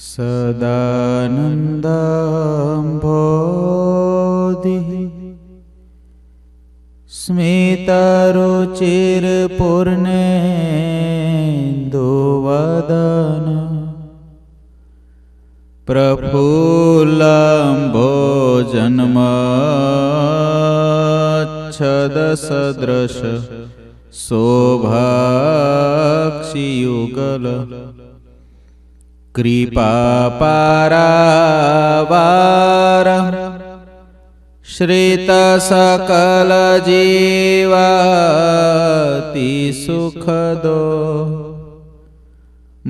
सदानन्दम्भो दिः स्मितारुचिरपूर्णेन्दुवदन प्रफुलम्भो शोभाक्षियुगल कृपापरावार पारावार सुखदो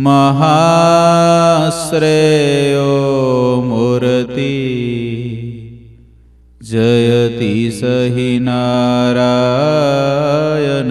महाश्रेयो मूर्ति जयति सहि नारायण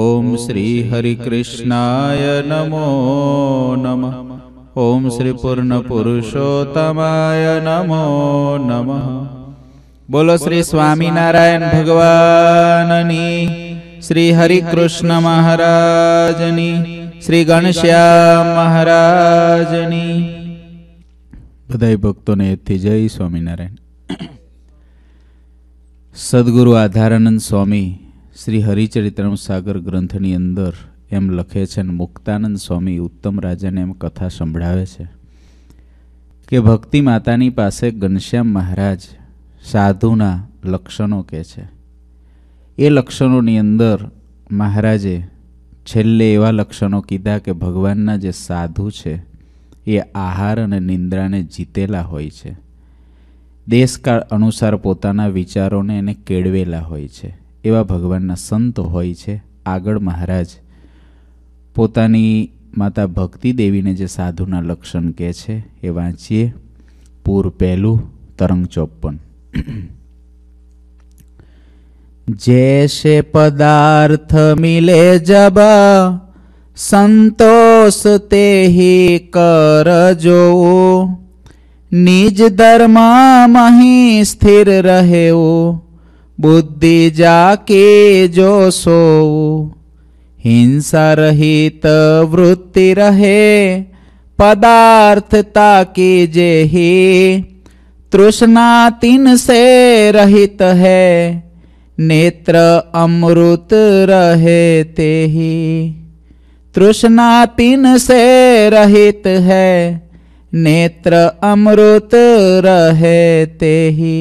ઓમ શ્રી હરિકૃષ્ણાય નમો નમ ઓમ શ્રી પૂર્ણ પુરુષોત્તમાય નમો નમ બોલો શ્રી સ્વામિનારાયણ ભગવાનની શ્રી હરિકૃષ્ણ મહારાજની શ્રી ઘનશ્યામ મહારાજની બધાય ભક્તોને એથી જય સ્વામિનારાયણ સદગુરુ આધારાનંદ સ્વામી શ્રી હરિચરિત્રમ સાગર ગ્રંથની અંદર એમ લખે છે ને મુક્તાનંદ સ્વામી ઉત્તમ રાજાને એમ કથા સંભળાવે છે કે ભક્તિ માતાની પાસે ઘનશ્યામ મહારાજ સાધુના લક્ષણો કહે છે એ લક્ષણોની અંદર મહારાજે છેલ્લે એવા લક્ષણો કીધા કે ભગવાનના જે સાધુ છે એ આહાર અને નિંદ્રાને જીતેલા હોય છે દેશકાળ અનુસાર પોતાના વિચારોને એને કેળવેલા હોય છે એવા ભગવાનના સંત હોય છે આગળ મહારાજ પોતાની માતા ભક્તિ દેવીને જે સાધુના લક્ષણ કહે છે એ વાંચીએ પૂર પહેલું તરંગ ચોપન જે पदार्थ પદાર્થ जब संतोष સંતોષ ही કરજો નિજ निज धर्म मही स्थिर बुद्धि जाके जो सो हिंसा रहित वृत्ति रहे पदार्थता की जेही तृष्णा तीन से रहित है नेत्र अमृत रहे ते ही तृष्णा तीन से रहित है नेत्र अमृत रहे ते ही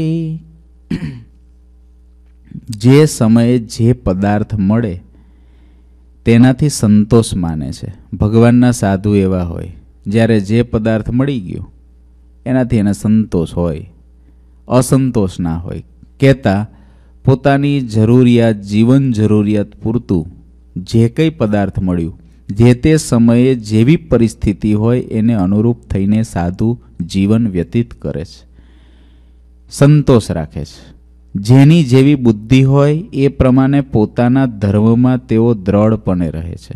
જે સમયે જે પદાર્થ મળે તેનાથી સંતોષ માને છે ભગવાનના સાધુ એવા હોય જ્યારે જે પદાર્થ મળી ગયો એનાથી એને સંતોષ હોય અસંતોષ ના હોય કહેતા પોતાની જરૂરિયાત જીવન જરૂરિયાત પૂરતું જે કંઈ પદાર્થ મળ્યું જે તે સમયે જેવી પરિસ્થિતિ હોય એને અનુરૂપ થઈને સાધુ જીવન વ્યતીત કરે છે સંતોષ રાખે છે જેની જેવી બુદ્ધિ હોય એ પ્રમાણે પોતાના ધર્મમાં તેઓ દ્રઢપણે રહે છે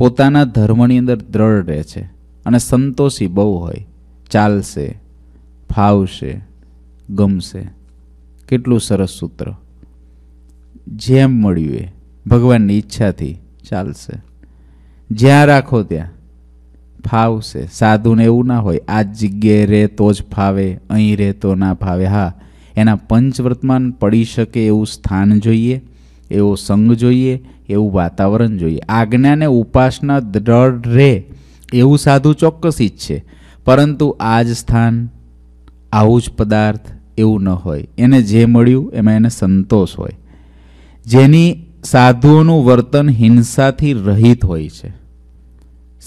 પોતાના ધર્મની અંદર દ્રઢ રહે છે અને સંતોષી બહુ હોય ચાલશે ફાવશે ગમશે કેટલું સરસ સૂત્ર જેમ મળ્યું એ ભગવાનની ઈચ્છાથી ચાલશે જ્યાં રાખો ત્યાં ફાવશે સાધુને એવું ના હોય આ જગ્યાએ રહે તો જ ફાવે અહીં રહે તો ના ફાવે હા એના પંચવર્તમાન પડી શકે એવું સ્થાન જોઈએ એવો સંગ જોઈએ એવું વાતાવરણ જોઈએ આજ્ઞાને ઉપાસના દ્રઢ રહે એવું સાધુ ચોક્કસ ઈચ્છે પરંતુ આ જ સ્થાન આવું જ પદાર્થ એવું ન હોય એને જે મળ્યું એમાં એને સંતોષ હોય જેની સાધુઓનું વર્તન હિંસાથી રહિત હોય છે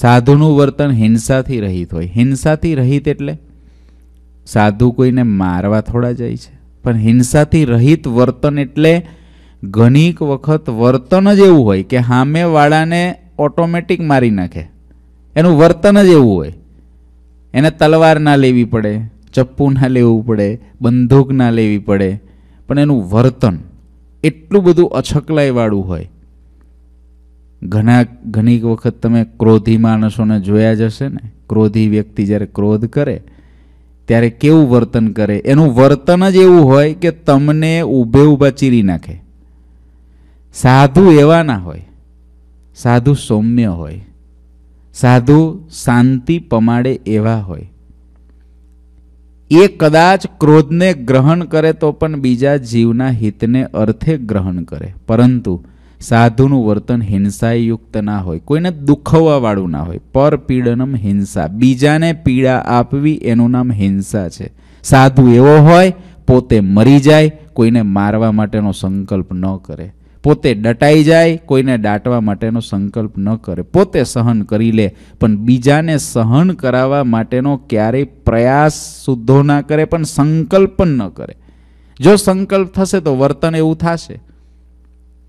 સાધુનું વર્તન હિંસાથી રહિત હોય હિંસાથી રહિત એટલે સાધુ કોઈને મારવા થોડા જાય છે પણ હિંસાથી રહિત વર્તન એટલે ઘણીક વખત વર્તન જ એવું હોય કે સામેવાળાને ઓટોમેટિક મારી નાખે એનું વર્તન જ એવું હોય એને તલવાર ના લેવી પડે ચપ્પુ ના લેવું પડે બંદૂક ના લેવી પડે પણ એનું વર્તન એટલું બધું અછકલાઈવાળું હોય ઘણા ઘણીક વખત તમે ક્રોધી માણસોને જોયા જ હશે ને ક્રોધી વ્યક્તિ જ્યારે ક્રોધ કરે ત્યારે કેવું વર્તન કરે એનું વર્તન જ એવું હોય કે તમને ઊભે ઊભા ચીરી નાખે સાધુ એવા ના હોય સાધુ સૌમ્ય હોય સાધુ શાંતિ પમાડે એવા હોય એ કદાચ ક્રોધને ગ્રહણ કરે તો પણ બીજા જીવના હિતને અર્થે ગ્રહણ કરે પરંતુ સાધુનું વર્તન હિંસાયુક્ત ના હોય કોઈને દુખવવાવાળું ના હોય પરપીડનમ હિંસા બીજાને પીડા આપવી એનું નામ હિંસા છે સાધુ એવો હોય પોતે મરી જાય કોઈને મારવા માટેનો સંકલ્પ ન કરે પોતે ડટાઈ જાય કોઈને દાટવા માટેનો સંકલ્પ ન કરે પોતે સહન કરી લે પણ બીજાને સહન કરાવવા માટેનો ક્યારેય પ્રયાસ સુદ્ધો ના કરે પણ સંકલ્પ પણ ન કરે જો સંકલ્પ થશે તો વર્તન એવું થશે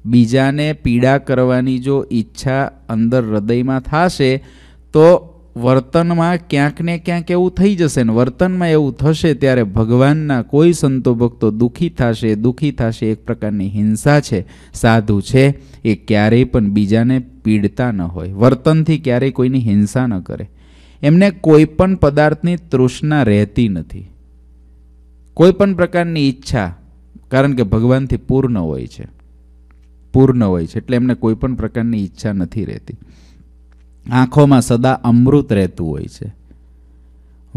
બીજાને પીડા કરવાની જો ઈચ્છા અંદર હૃદયમાં થશે તો વર્તનમાં ક્યાંક ને ક્યાંક એવું થઈ જશે ને વર્તનમાં એવું થશે ત્યારે ભગવાનના કોઈ સંતો ભક્તો દુઃખી થશે દુઃખી થશે એક પ્રકારની હિંસા છે સાધુ છે એ ક્યારેય પણ બીજાને પીડતા ન હોય વર્તનથી ક્યારેય કોઈની હિંસા ન કરે એમને કોઈ પણ પદાર્થની તૃષ્ણા રહેતી નથી કોઈ પણ પ્રકારની ઈચ્છા કારણ કે ભગવાનથી પૂર્ણ હોય છે પૂર્ણ હોય છે એટલે એમને કોઈ પણ પ્રકારની ઈચ્છા નથી રહેતી આંખોમાં સદા અમૃત રહેતું હોય છે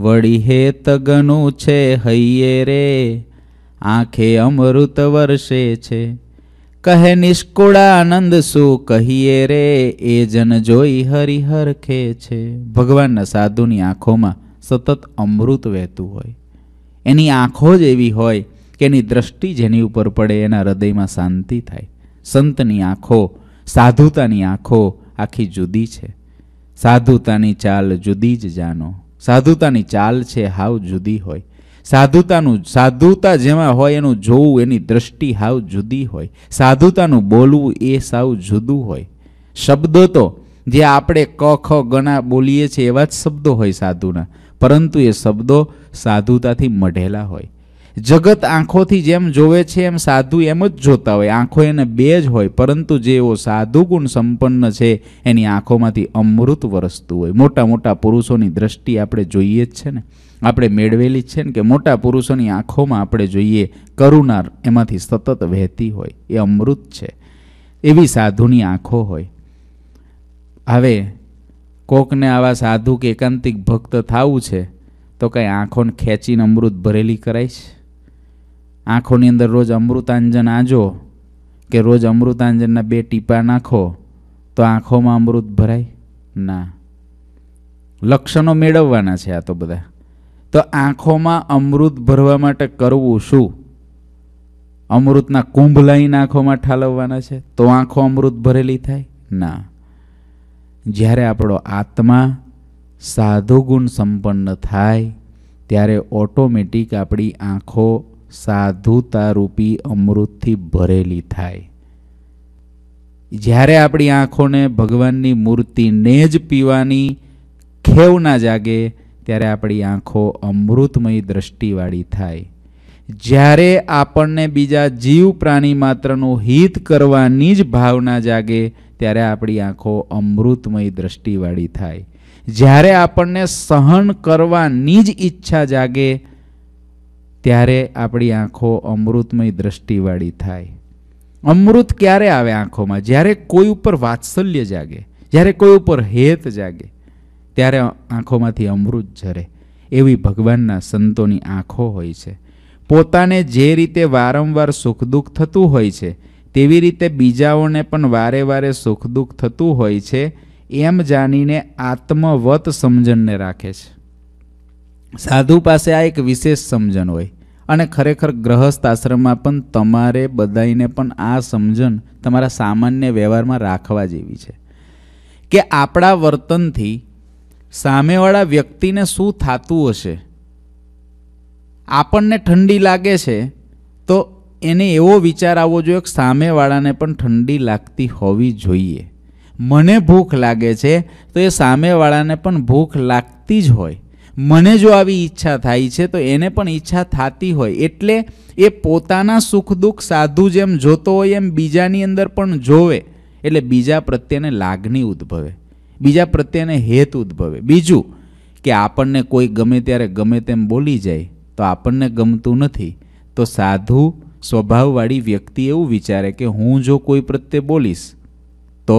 વળી હે તગનું છે હૈયે રે આંખે અમૃત વર્ષે છે કહે નિષ્કુળા આનંદ શું કહીએ રે એ જન જોઈ હરિહર ખે છે ભગવાનના સાધુની આંખોમાં સતત અમૃત વહેતું હોય એની આંખો જ એવી હોય કે એની દ્રષ્ટિ જેની ઉપર પડે એના હૃદયમાં શાંતિ થાય સંતની આંખો સાધુતાની આંખો આખી જુદી છે સાધુતાની ચાલ જુદી જ જાણો સાધુતાની ચાલ છે હાવ જુદી હોય સાધુતાનું સાધુતા જેમાં હોય એનું જોવું એની દ્રષ્ટિ હાવ જુદી હોય સાધુતાનું બોલવું એ સાવ જુદું હોય શબ્દો તો જે આપણે ક ખ ગણા બોલીએ છીએ એવા જ શબ્દો હોય સાધુના પરંતુ એ શબ્દો સાધુતાથી મઢેલા હોય જગત આંખોથી જેમ જોવે છે એમ સાધુ એમ જ જોતા હોય આંખો એને બે જ હોય પરંતુ જેઓ સાધુ ગુણ સંપન્ન છે એની આંખોમાંથી અમૃત વરસતું હોય મોટા મોટા પુરુષોની દ્રષ્ટિ આપણે જોઈએ જ છે ને આપણે મેળવેલી જ છે ને કે મોટા પુરુષોની આંખોમાં આપણે જોઈએ કરુણા એમાંથી સતત વહેતી હોય એ અમૃત છે એવી સાધુની આંખો હોય હવે કોકને આવા સાધુ કે એકાંતિક ભક્ત થાવું છે તો કાંઈ આંખોને ખેંચીને અમૃત ભરેલી કરાય છે આંખોની અંદર રોજ અમૃતાંજન આજો કે રોજ અમૃતાંજનના બે ટીપા નાખો તો આંખોમાં અમૃત ભરાય ના લક્ષણો મેળવવાના છે આ તો બધા તો આંખોમાં અમૃત ભરવા માટે કરવું શું અમૃતના કુંભ લાઈને આંખોમાં ઠાલવવાના છે તો આંખો અમૃત ભરેલી થાય ના જ્યારે આપણો આત્મા સાધુ ગુણ સંપન્ન થાય ત્યારે ઓટોમેટિક આપણી આંખો સાધુતા રૂપી અમૃતથી ભરેલી થાય જ્યારે આપણી આંખોને ભગવાનની મૂર્તિને જ પીવાની ખેવ ના જાગે ત્યારે આપણી આંખો અમૃતમય દ્રષ્ટિવાળી થાય જ્યારે આપણને બીજા જીવ પ્રાણી માત્રનું હિત કરવાની જ ભાવના જાગે ત્યારે આપણી આંખો અમૃતમય દ્રષ્ટિવાળી થાય જ્યારે આપણને સહન કરવાની જ ઈચ્છા જાગે ત્યારે આપણી આંખો અમૃતમય દ્રષ્ટિવાળી થાય અમૃત ક્યારે આવે આંખોમાં જ્યારે કોઈ ઉપર વાત્સલ્ય જાગે જ્યારે કોઈ ઉપર હેત જાગે ત્યારે આંખોમાંથી અમૃત ઝરે એવી ભગવાનના સંતોની આંખો હોય છે પોતાને જે રીતે વારંવાર સુખ દુઃખ થતું હોય છે તેવી રીતે બીજાઓને પણ વારે વારે સુખ દુઃખ થતું હોય છે એમ જાણીને આત્મવત સમજણને રાખે છે સાધુ પાસે આ એક વિશેષ સમજણ હોય અને ખરેખર ગ્રહસ્થ આશ્રમમાં પણ તમારે બધાઈને પણ આ સમજણ તમારા સામાન્ય વ્યવહારમાં રાખવા જેવી છે કે આપણા વર્તનથી સામેવાળા વ્યક્તિને શું થતું હશે આપણને ઠંડી લાગે છે તો એને એવો વિચાર આવવો જોઈએ કે સામેવાળાને પણ ઠંડી લાગતી હોવી જોઈએ મને ભૂખ લાગે છે તો એ સામેવાળાને પણ ભૂખ લાગતી જ હોય મને જો આવી ઈચ્છા થાય છે તો એને પણ ઈચ્છા થતી હોય એટલે એ પોતાના સુખ દુઃખ સાધુ જેમ જોતો હોય એમ બીજાની અંદર પણ જોવે એટલે બીજા પ્રત્યેને લાગણી ઉદ્ભવે બીજા પ્રત્યેને હેત ઉદ્ભવે બીજું કે આપણને કોઈ ગમે ત્યારે ગમે તેમ બોલી જાય તો આપણને ગમતું નથી તો સાધુ સ્વભાવવાળી વ્યક્તિ એવું વિચારે કે હું જો કોઈ પ્રત્યે બોલીશ તો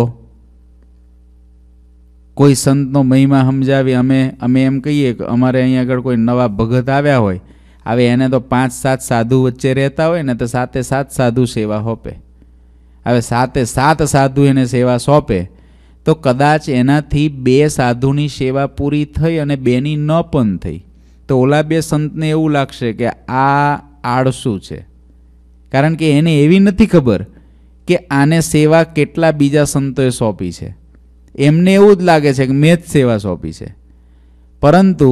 કોઈ સંતનો મહિમા સમજાવી અમે અમે એમ કહીએ કે અમારે અહીં આગળ કોઈ નવા ભગત આવ્યા હોય આવે એને તો પાંચ સાત સાધુ વચ્ચે રહેતા હોય ને તો સાતે સાત સાધુ સેવા સોંપે હવે સાતે સાત સાધુ એને સેવા સોંપે તો કદાચ એનાથી બે સાધુની સેવા પૂરી થઈ અને બેની ન પણ થઈ તો ઓલા બે સંતને એવું લાગશે કે આ આળસું છે કારણ કે એને એવી નથી ખબર કે આને સેવા કેટલા બીજા સંતોએ સોંપી છે એમને એવું જ લાગે છે કે મેં જ સેવા સોંપી છે પરંતુ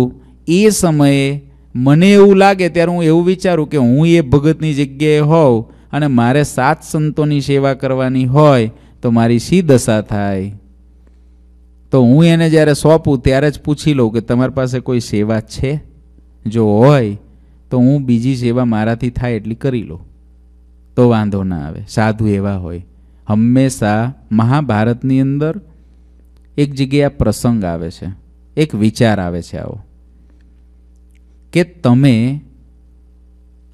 એ સમયે મને એવું લાગે ત્યારે હું એવું વિચારું કે હું એ ભગતની જગ્યાએ હોઉં અને મારે સાત સંતોની સેવા કરવાની હોય તો મારી શી દશા થાય તો હું એને જ્યારે સોંપું ત્યારે જ પૂછી લઉં કે તમારી પાસે કોઈ સેવા છે જો હોય તો હું બીજી સેવા મારાથી થાય એટલી કરી લઉં તો વાંધો ના આવે સાધુ એવા હોય હંમેશા મહાભારતની અંદર એક જગ્યાએ પ્રસંગ આવે છે એક વિચાર આવે છે આવો કે તમે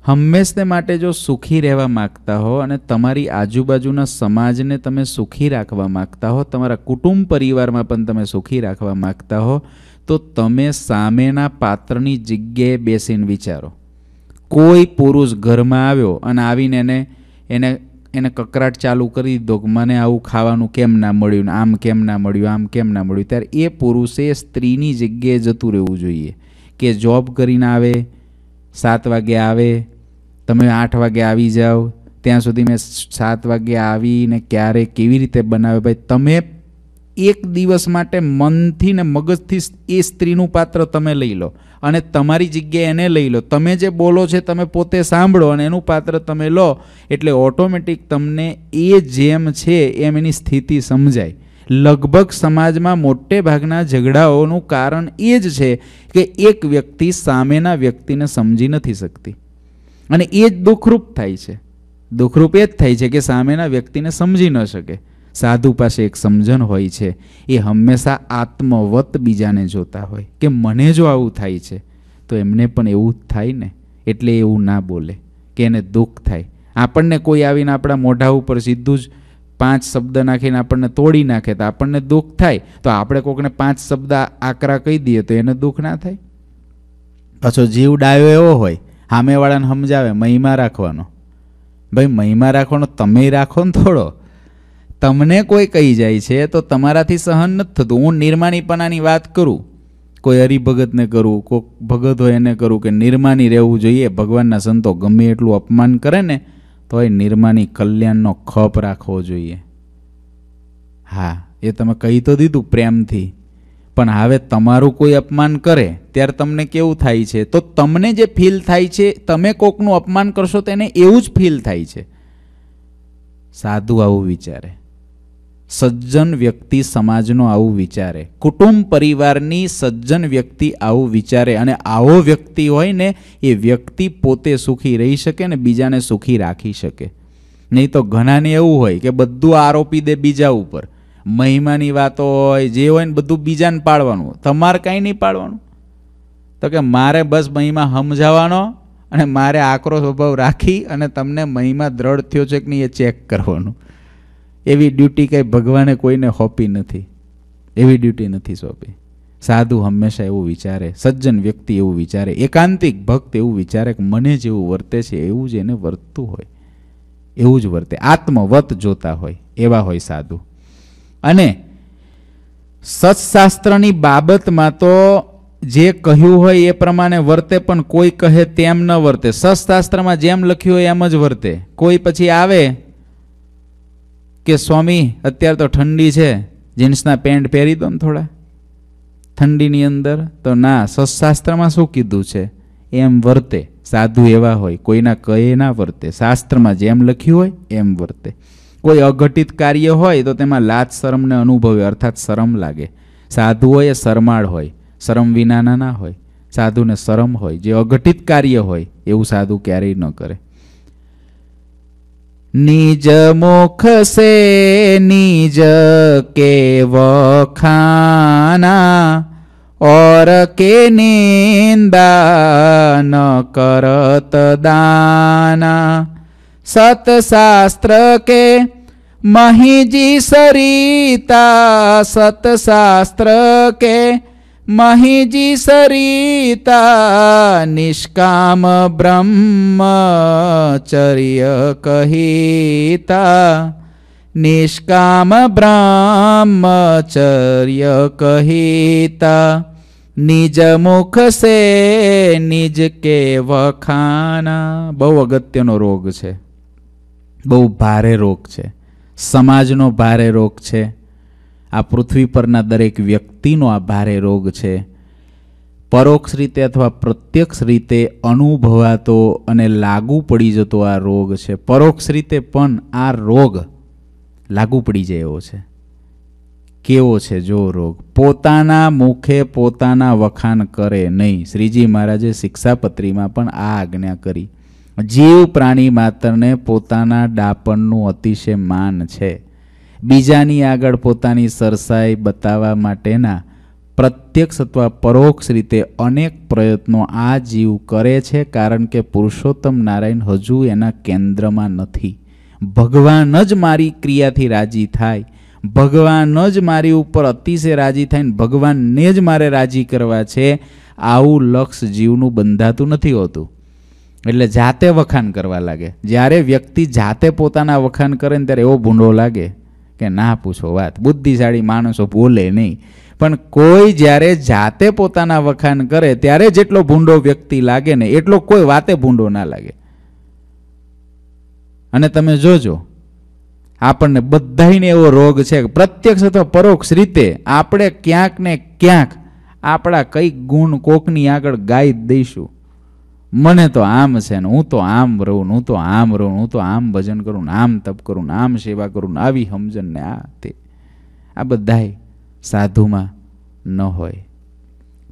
હંમેશને માટે જો સુખી રહેવા માગતા હો અને તમારી આજુબાજુના સમાજને તમે સુખી રાખવા માગતા હો તમારા કુટુંબ પરિવારમાં પણ તમે સુખી રાખવા માગતા હો તો તમે સામેના પાત્રની જગ્યાએ બેસીને વિચારો કોઈ પુરુષ ઘરમાં આવ્યો અને આવીને એને એને એને કકરાટ ચાલુ કરી દીધો કે મને આવું ખાવાનું કેમ ના મળ્યું આમ કેમ ના મળ્યું આમ કેમ ના મળ્યું ત્યારે એ પુરુષે સ્ત્રીની જગ્યાએ જતું રહેવું જોઈએ કે જોબ કરીને આવે સાત વાગે આવે તમે આઠ વાગે આવી જાઓ ત્યાં સુધી મેં સાત વાગે આવીને ક્યારે કેવી રીતે બનાવે ભાઈ તમે એક દિવસ માટે મનથી ને મગજથી એ સ્ત્રીનું પાત્ર તમે લઈ લો અને તમારી જગ્યાએ એને લઈ લો તમે જે બોલો છે તમે પોતે સાંભળો અને એનું પાત્ર તમે લો એટલે ઓટોમેટિક તમને એ જેમ છે એમ એની સ્થિતિ સમજાય લગભગ સમાજમાં મોટે ભાગના ઝઘડાઓનું કારણ એ જ છે કે એક વ્યક્તિ સામેના વ્યક્તિને સમજી નથી શકતી અને એ જ દુઃખરૂપ થાય છે દુઃખરૂપ એ જ થાય છે કે સામેના વ્યક્તિને સમજી ન શકે સાધુ પાસે એક સમજણ હોય છે એ હંમેશા આત્મવત બીજાને જોતા હોય કે મને જો આવું થાય છે તો એમને પણ એવું જ થાય ને એટલે એવું ના બોલે કે એને દુઃખ થાય આપણને કોઈ આવીને આપણા મોઢા ઉપર સીધું જ પાંચ શબ્દ નાખીને આપણને તોડી નાખે તો આપણને દુઃખ થાય તો આપણે કોઈકને પાંચ શબ્દ આકરા કહી દઈએ તો એને દુઃખ ના થાય પાછો જીવ ડાયો એવો હોય સામેવાળાને સમજાવે મહિમા રાખવાનો ભાઈ મહિમા રાખવાનો તમે રાખો ને થોડો તમને કોઈ કહી જાય છે તો તમારાથી સહન નથી થતું હું નિર્માણીપણાની વાત કરું કોઈ હરિભગતને કરું કોઈક ભગત હોય એને કરું કે નિર્માની રહેવું જોઈએ ભગવાનના સંતો ગમે એટલું અપમાન કરે ને તો એ નિર્માની કલ્યાણનો ખપ રાખવો જોઈએ હા એ તમે કહી તો દીધું પ્રેમથી પણ હવે તમારું કોઈ અપમાન કરે ત્યારે તમને કેવું થાય છે તો તમને જે ફીલ થાય છે તમે કોકનું અપમાન કરશો તેને એવું જ ફીલ થાય છે સાધુ આવું વિચારે સજ્જન વ્યક્તિ સમાજનો આવું વિચારે કુટુંબ પરિવારની સજ્જન વ્યક્તિ આવું વિચારે અને આવો વ્યક્તિ હોય ને એ વ્યક્તિ પોતે સુખી રહી શકે ને બીજાને સુખી રાખી શકે નહીં તો ઘણાને એવું હોય કે બધું આરોપી દે બીજા ઉપર મહિમાની વાતો હોય જે હોય ને બધું બીજાને પાડવાનું તમારે કાંઈ નહીં પાડવાનું તો કે મારે બસ મહિમા સમજાવવાનો અને મારે આક્રો સ્વભાવ રાખી અને તમને મહિમા દ્રઢ થયો છે કે નહીં એ ચેક કરવાનું એવી ડ્યુટી કંઈ ભગવાને કોઈને હોપી નથી એવી ડ્યુટી નથી સોંપી સાધુ હંમેશા એવું વિચારે સજ્જન વ્યક્તિ એવું વિચારે એકાંતિક ભક્ત એવું વિચારે કે મને જેવું વર્તે છે એવું જ એને વર્તતું હોય એવું જ વર્તે આત્મવત જોતા હોય એવા હોય સાધુ અને સત્શાસ્ત્રની બાબતમાં તો જે કહ્યું હોય એ પ્રમાણે વર્તે પણ કોઈ કહે તેમ ન વર્તે સત્શાસ્ત્રમાં જેમ લખ્યું હોય એમ જ વર્તે કોઈ પછી આવે કે સ્વામી અત્યારે તો ઠંડી છે જીન્સના પેન્ટ પહેરી દો ને થોડા ઠંડીની અંદર તો ના સત્શાસ્ત્રમાં શું કીધું છે એમ વર્તે સાધુ એવા હોય કોઈના કહે ના વર્તે શાસ્ત્રમાં જેમ લખ્યું હોય એમ વર્તે કોઈ અઘટિત કાર્ય હોય તો તેમાં લાજ શરમને અનુભવે અર્થાત શરમ લાગે સાધુઓએ શરમાળ હોય શરમ વિનાના ના હોય સાધુને શરમ હોય જે અઘટિત કાર્ય હોય એવું સાધુ ક્યારેય ન કરે નિજ મુખ સે નિજ કે વખાના और के निंदा न करत दाना सतशास्त्र के महिजी सरिता सतशास्त्र के મહીજી સરિતા નિષ્કામ બ્રહ્મચર્ય કહિતા નિષ્કામ બ્રહ્મચર્ય કહિતા નિજ મુખ સે નિજ કે વખાના બહુ અગત્યનો રોગ છે બહુ ભારે રોગ છે સમાજનો ભારે રોગ છે આ પૃથ્વી પરના દરેક વ્યક્તિનો આ ભારે રોગ છે પરોક્ષ રીતે અથવા પ્રત્યક્ષ રીતે અનુભવાતો અને લાગુ પડી જતો આ રોગ છે પરોક્ષ રીતે પણ આ રોગ લાગુ પડી જાય એવો છે કેવો છે જો રોગ પોતાના મુખે પોતાના વખાણ કરે નહીં શ્રીજી મહારાજે શિક્ષાપત્રીમાં પણ આ આજ્ઞા કરી જીવ પ્રાણી માત્રને પોતાના ડાપણનું અતિશય માન છે બીજાની આગળ પોતાની સરસાઈ બતાવવા માટેના પ્રત્યક્ષ અથવા પરોક્ષ રીતે અનેક પ્રયત્નો આ જીવ કરે છે કારણ કે પુરુષોત્તમ નારાયણ હજુ એના કેન્દ્રમાં નથી ભગવાન જ મારી ક્રિયાથી રાજી થાય ભગવાન જ મારી ઉપર અતિશય રાજી થાય ને ભગવાનને જ મારે રાજી કરવા છે આવું લક્ષ જીવનું બંધાતું નથી હોતું એટલે જાતે વખાણ કરવા લાગે જ્યારે વ્યક્તિ જાતે પોતાના વખાણ કરે ને ત્યારે એવો ભૂંડો લાગે કે ના પૂછો વાત બુદ્ધિશાળી માણસો બોલે નહીં પણ કોઈ જ્યારે જાતે પોતાના વખાણ કરે ત્યારે જેટલો ભૂંડો વ્યક્તિ લાગે ને એટલો કોઈ વાતે ભૂંડો ના લાગે અને તમે જોજો આપણને બધાને એવો રોગ છે પ્રત્યક્ષ અથવા પરોક્ષ રીતે આપણે ક્યાંક ને ક્યાંક આપણા કઈ ગુણ કોકની આગળ ગાઈ દઈશું મને તો આમ છે ને હું તો આમ રહું હું તો આમ રહું હું તો આમ ભજન કરું ને આમ તપ કરું ને આમ સેવા કરું ને આવી સમજણ ને આ તે આ બધાય સાધુમાં ન હોય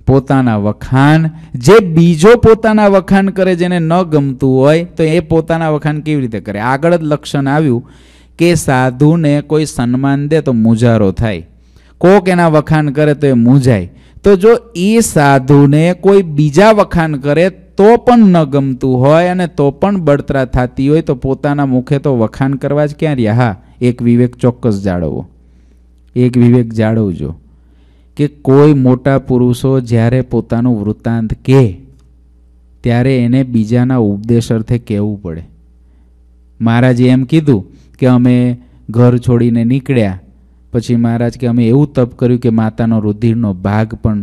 પોતાના વખાણ જે બીજો પોતાના વખાણ કરે જેને ન ગમતું હોય તો એ પોતાના વખાણ કેવી રીતે કરે આગળ જ લક્ષણ આવ્યું કે સાધુને કોઈ સન્માન દે તો મુજારો થાય કોક એના વખાણ કરે તો એ મૂંઝાય તો જો એ સાધુને કોઈ બીજા વખાણ કરે તો પણ ન ગમતું હોય અને તો પણ બળતરા થતી હોય તો પોતાના મુખે તો વખાણ કરવા જ ક્યાં રહ્યા હા એક વિવેક ચોક્કસ જાળવો એક વિવેક જાળવજો કે કોઈ મોટા પુરુષો જ્યારે પોતાનું વૃત્તાંત કહે ત્યારે એને બીજાના ઉપદેશ અર્થે કહેવું પડે મહારાજે એમ કીધું કે અમે ઘર છોડીને નીકળ્યા પછી મહારાજ કે અમે એવું તપ કર્યું કે માતાનો રુધિરનો ભાગ પણ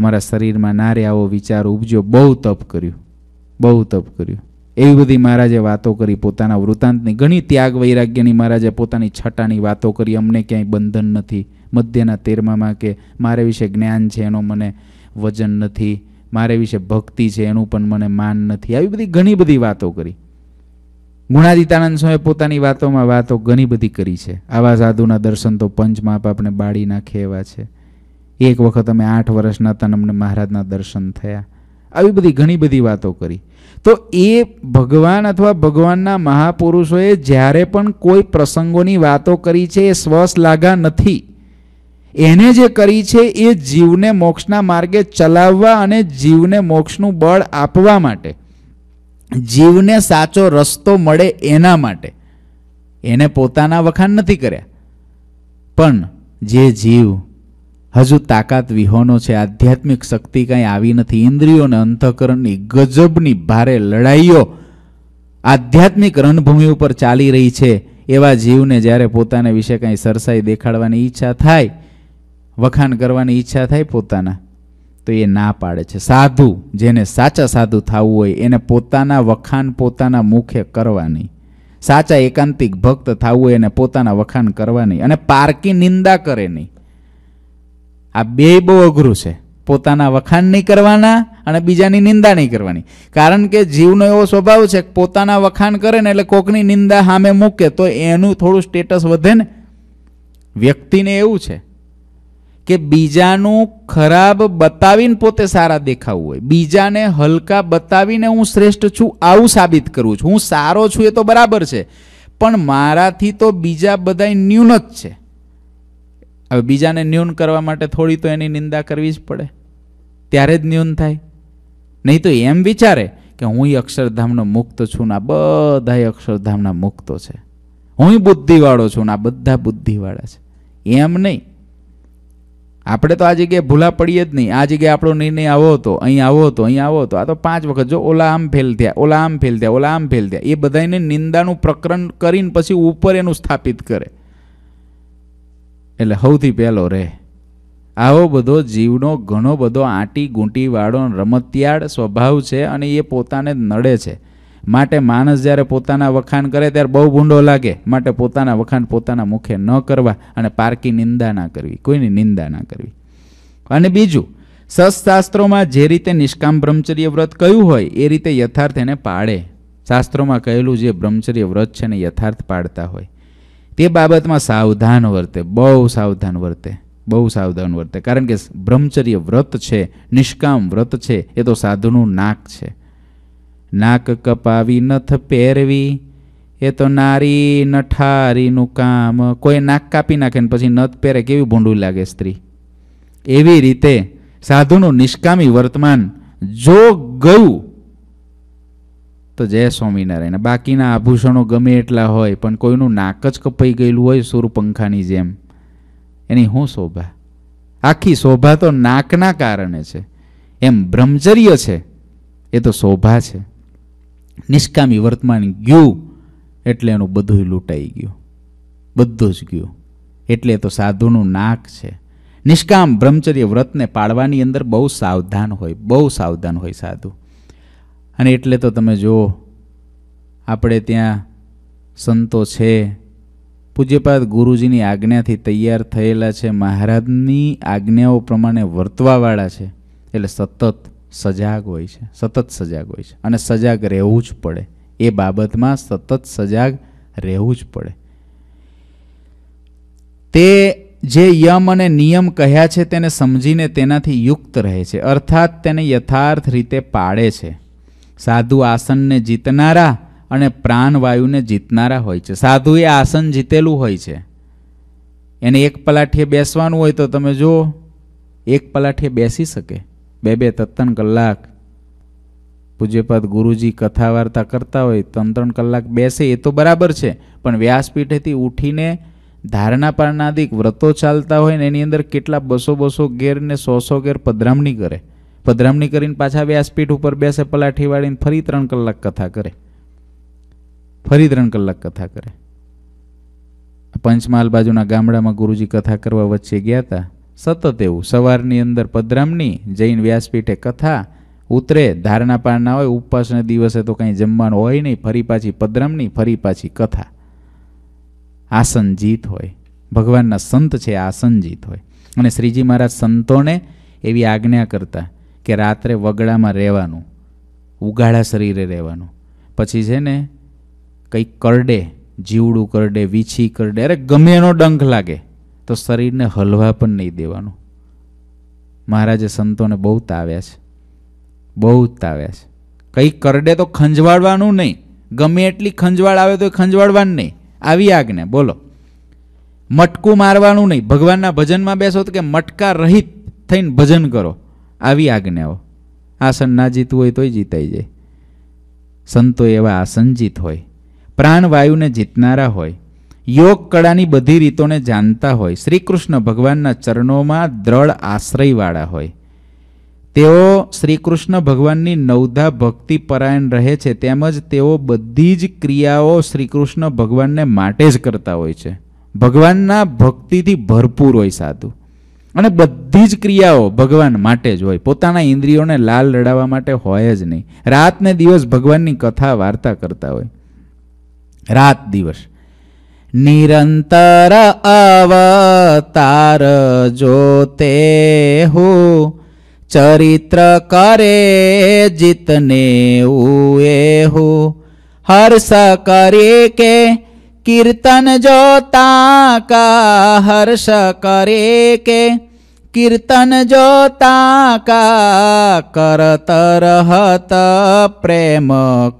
અમારા શરીરમાં ના રહે આવો વિચાર ઉપજો બહુ તપ કર્યું બહુ તપ કર્યું એવી બધી મહારાજે વાતો કરી પોતાના વૃતાંતની ઘણી ત્યાગ વૈરાગ્યની મહારાજે પોતાની છટાની વાતો કરી અમને ક્યાંય બંધન નથી મધ્યના તેરમામાં કે મારે વિશે જ્ઞાન છે એનો મને વજન નથી મારે વિશે ભક્તિ છે એનું પણ મને માન નથી આવી બધી ઘણી બધી વાતો કરી ગુણાદિતાનંદ સ્વામી પોતાની વાતોમાં વાતો ઘણી બધી કરી છે આવા સાધુના દર્શન તો પંચમાપ આપણે બાળી નાખે એવા છે એક વખત અમે આઠ વર્ષના હતા અમને મહારાજના દર્શન થયા આવી બધી ઘણી બધી વાતો કરી તો એ ભગવાન અથવા ભગવાનના મહાપુરુષોએ જ્યારે પણ કોઈ પ્રસંગોની વાતો કરી છે એ સ્વશ્લાઘા નથી એને જે કરી છે એ જીવને મોક્ષના માર્ગે ચલાવવા અને જીવને મોક્ષનું બળ આપવા માટે જીવને સાચો રસ્તો મળે એના માટે એને પોતાના વખાણ નથી કર્યા પણ જે જીવ હજુ તાકાત વિહોનો છે આધ્યાત્મિક શક્તિ કાંઈ આવી નથી ઇન્દ્રિયો અને અંતઃકરણની ગજબની ભારે લડાઈઓ આધ્યાત્મિક રણભૂમિ ઉપર ચાલી રહી છે એવા જીવને જ્યારે પોતાના વિશે કાંઈ સરસાઈ દેખાડવાની ઈચ્છા થાય વખાણ કરવાની ઈચ્છા થાય પોતાના તો એ ના પાડે છે સાધુ જેને સાચા સાધુ થવું હોય એને પોતાના વખાણ પોતાના મુખે કરવાની સાચા એકાંતિક ભક્ત થવું હોય એને પોતાના વખાણ કરવાની અને પારકી નિંદા કરે નહીં આ બે બહુ અઘરું છે પોતાના વખાણ નહીં કરવાના અને બીજાની નિંદા નહીં કરવાની કારણ કે જીવનો એવો સ્વભાવ છે કે પોતાના વખાણ કરે ને એટલે કોકની નિંદા સામે મૂકે તો એનું થોડું સ્ટેટસ વધે ને વ્યક્તિને એવું છે કે બીજાનું ખરાબ બતાવીને પોતે સારા દેખાવું હોય બીજાને હલકા બતાવીને હું શ્રેષ્ઠ છું આવું સાબિત કરું છું હું સારો છું એ તો બરાબર છે પણ મારાથી તો બીજા બધા ન્યૂન જ છે હવે બીજાને ન્યૂન કરવા માટે થોડી તો એની નિંદા કરવી જ પડે ત્યારે જ ન્યૂન થાય નહીં તો એમ વિચારે કે હું અક્ષરધામનો મુક્ત છું ના આ બધા અક્ષરધામના મુક્તો છે હું બુદ્ધિવાળો છું ના બધા બુદ્ધિવાળા છે એમ નહીં આપણે તો આ જગ્યાએ ભૂલા પડીએ જ નહીં આ જગ્યાએ આપણો નિર્ણય આવો હતો અહીં આવો હતો અહીં આવો હતો આ તો પાંચ વખત જો ઓલા આમ ફેલ થયા ઓલા આમ ફેલ થયા ઓલા આમ ફેલ થયા એ બધાને નિંદાનું પ્રકરણ કરીને પછી ઉપર એનું સ્થાપિત કરે એટલે સૌથી પહેલો રહે આવો બધો જીવનો ઘણો બધો આંટી ગૂંટીવાળો રમતિયાળ સ્વભાવ છે અને એ પોતાને નડે છે માટે માણસ જ્યારે પોતાના વખાણ કરે ત્યારે બહુ ભૂંડો લાગે માટે પોતાના વખાણ પોતાના મુખે ન કરવા અને પારકી નિંદા ના કરવી કોઈની નિંદા ના કરવી અને બીજું સશશાસ્ત્રોમાં જે રીતે નિષ્કામ બ્રહ્મચર્ય વ્રત કયું હોય એ રીતે યથાર્થ એને પાડે શાસ્ત્રોમાં કહેલું જે બ્રહ્મચર્ય વ્રત છે એને યથાર્થ પાડતા હોય તે બાબતમાં સાવધાન વર્તે બહુ સાવધાન વર્તે બહુ સાવધાન વર્તે કારણ કે બ્રહ્મચર્ય વ્રત છે નિષ્કામ વ્રત છે એ તો સાધુનું નાક છે નાક કપાવી નથ પહેરવી એ તો નારી નઠારીનું કામ કોઈ નાક કાપી નાખે ને પછી નથ પહેરે કેવી ભૂંડું લાગે સ્ત્રી એવી રીતે સાધુનું નિષ્કામી વર્તમાન જો ગયું તો જય સ્વામિનારાયણ બાકીના આભૂષણો ગમે એટલા હોય પણ કોઈનું નાક જ કપાઈ ગયેલું હોય સૂરપંખાની જેમ એની શું શોભા આખી શોભા તો નાકના કારણે છે એમ બ્રહ્મચર્ય છે એ તો શોભા છે નિષ્કામી વર્તમાન ગયું એટલે એનું બધું લૂંટાઈ ગયું બધું જ ગયું એટલે તો સાધુનું નાક છે નિષ્કામ બ્રહ્મચર્ય વ્રતને પાળવાની અંદર બહુ સાવધાન હોય બહુ સાવધાન હોય સાધુ અને એટલે તો તમે જુઓ આપણે ત્યાં સંતો છે પૂજ્યપાદ ગુરુજીની આજ્ઞાથી તૈયાર થયેલા છે મહારાજની આજ્ઞાઓ પ્રમાણે વર્તવાવાળા છે એટલે સતત સજાગ હોય છે સતત સજાગ હોય છે અને સજાગ રહેવું જ પડે એ બાબતમાં સતત સજાગ રહેવું જ પડે તે જે યમ અને નિયમ કહ્યા છે તેને સમજીને તેનાથી યુક્ત રહે છે અર્થાત તેને યથાર્થ રીતે પાડે છે સાધુ આસનને જીતનારા અને પ્રાણવાયુને જીતનારા હોય છે સાધુ એ આસન જીતેલું હોય છે એને એક પલાઠીએ બેસવાનું હોય તો તમે જુઓ એક પલાઠીએ બેસી શકે બે બે ત્રણ કલાક પૂજ્યપદ ગુરુજી કથા વાર્તા કરતા હોય ત્રણ ત્રણ કલાક બેસે એ તો બરાબર છે પણ વ્યાસપીઠેથી ઉઠીને ધારણા પારણાદિક વ્રતો ચાલતા હોય ને એની અંદર કેટલા બસો બસો ઘેર ને સો સો ઘેર પધરામણી કરે પધરામણી કરીને પાછા વ્યાસપીઠ ઉપર બેસે પલાઠી વાળીને ફરી ત્રણ કલાક કથા કરે ફરી ત્રણ કલાક કથા કરે પંચમહાલ બાજુના ગામડામાં ગુરુજી કથા કરવા વચ્ચે ગયા હતા સતત એવું સવારની અંદર પદરામની જૈન વ્યાસપીઠે કથા ઉતરે ધારણા પાર હોય ઉપવાસના દિવસે તો કંઈ જમવાનું હોય નહીં ફરી પાછી પદરામની ફરી પાછી કથા આસન જીત હોય ભગવાનના સંત છે આસન જીત હોય અને શ્રીજી મહારાજ સંતોને એવી આજ્ઞા કરતા કે રાત્રે વગડામાં રહેવાનું ઉગાડા શરીરે રહેવાનું પછી છે ને કંઈક કરડે જીવડું કરડે વીછી કરડે અરે ગમે એનો ડંખ લાગે તો શરીરને હલવા પણ નહીં દેવાનું મહારાજે સંતોને બહુ તાવ્યા છે બહુ તાવ્યા છે કંઈ કરડે તો ખંજવાળવાનું નહીં ગમે એટલી ખંજવાળ આવે તો એ ખંજવાળવાનું નહીં આવી આજ્ઞા બોલો મટકું મારવાનું નહીં ભગવાનના ભજનમાં બેસો તો કે મટકા રહિત થઈને ભજન કરો આવી આજ્ઞાઓ આસન ના જીતવું હોય તોય જીતાઈ જાય સંતો એવા આસન જીત હોય પ્રાણવાયુને જીતનારા હોય યોગ કળાની બધી રીતોને જાણતા હોય શ્રી કૃષ્ણ ભગવાનના ચરણોમાં દ્રઢ આશ્રયવાળા હોય તેઓ શ્રી કૃષ્ણ ભગવાનની નવધા ભક્તિ પરાયણ રહે છે તેમજ તેઓ બધી જ ક્રિયાઓ શ્રી કૃષ્ણ ભગવાનને માટે જ કરતા હોય છે ભગવાનના ભક્તિથી ભરપૂર હોય સાધુ અને બધી જ ક્રિયાઓ ભગવાન માટે જ હોય પોતાના ઇન્દ્રિયોને લાલ લડાવવા માટે હોય જ નહીં રાતને દિવસ ભગવાનની કથા વાર્તા કરતા હોય રાત દિવસ નિરંતર અવતાર જોતે હો ચરિત્ર કરે જીતને ઉએ હો હર્ષ કરે કે કીર્તન જોતા કા હર્ષ કરે કે કીર્તન જોતા કા કરત રહત પ્રેમ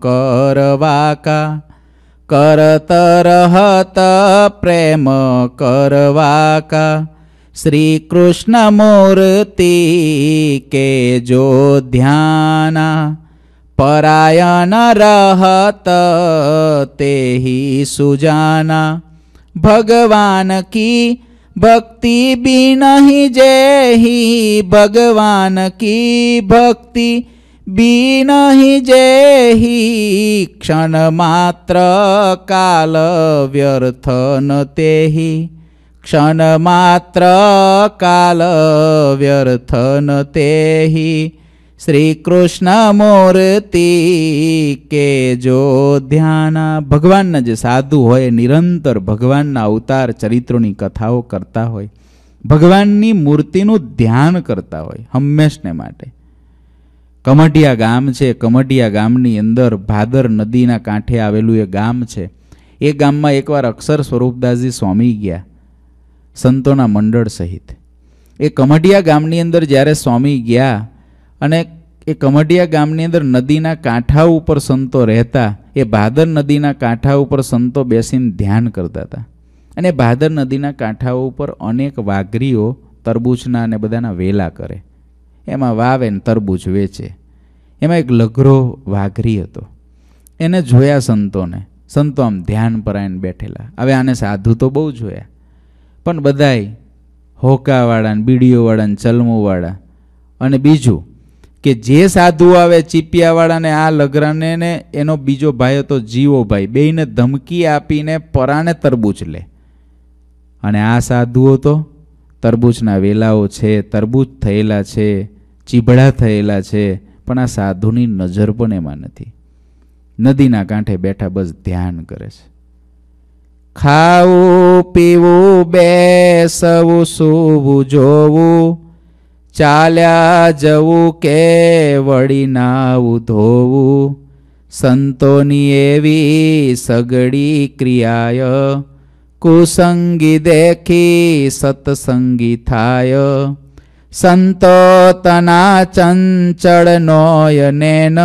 કરવા કા કરત રહત પ્રેમ કરવા કા શ્રી કૃષ્ણ મૂર્તિ કે જો ધ્યાના પરાયણ રહત તેહિ સુજાના ભગવાન કી ભક્તિ બી નહીં જેહી ભગવાન કી ભક્તિ બિનહી જેહી ક્ષણ માત્ર કાલ વ્યર્થ ન તેહી ક્ષણ માત્ર કાલ વ્યર્થ ન તેહી શ્રીકૃષ્ણ મૂર્તિ કે જો ધ્યાન ભગવાનના જે સાધુ હોય નિરંતર ભગવાનના અવતાર ચરિત્રોની કથાઓ કરતા હોય ભગવાનની મૂર્તિનું ધ્યાન કરતા હોય હંમેશને માટે કમટિયા ગામ છે કમટિયા ગામની અંદર ભાદર નદીના કાંઠે આવેલું એ ગામ છે એ ગામમાં એકવાર અક્ષર સ્વરૂપદાસજી સ્વામી ગયા સંતોના મંડળ સહિત એ કમટિયા ગામની અંદર જ્યારે સ્વામી ગયા અને એ કમટિયા ગામની અંદર નદીના કાંઠા ઉપર સંતો રહેતા એ ભાદર નદીના કાંઠા ઉપર સંતો બેસીને ધ્યાન કરતા હતા અને ભાદર નદીના કાંઠાઓ ઉપર અનેક વાઘરીઓ તરબૂચના અને બધાના વેલા કરે એમાં વાવે ને તરબૂચ વેચે એમાં એક લઘરો વાઘરી હતો એને જોયા સંતોને સંતો આમ ધ્યાન પરાયણ બેઠેલા હવે આને સાધુ તો બહુ જોયા પણ બધાય હોકાવાળા ને બીડીઓવાળા ને ચલમોવાળા અને બીજું કે જે સાધુ આવે ચીપિયાવાળાને આ લગરાને ને એનો બીજો ભાઈ હતો જીવો ભાઈ બેયને ધમકી આપીને પરાણે તરબૂચ લે અને આ સાધુઓ તો તરબૂચના વેલાઓ છે તરબૂચ થયેલા છે ચીબડા થયેલા છે પણ આ સાધુની નજર પણ એમાં નથી નદીના કાંઠે બેઠા બસ ધ્યાન કરે છે ખાવું પીવું બેસવું સૂવું જોવું ચાલ્યા જવું કે વળી નાવું ધોવું સંતોની એવી સગડી ક્રિયાય કુસંગી દેખી સત્સંગી થાય સંતોતના ચંચળ નોયનેન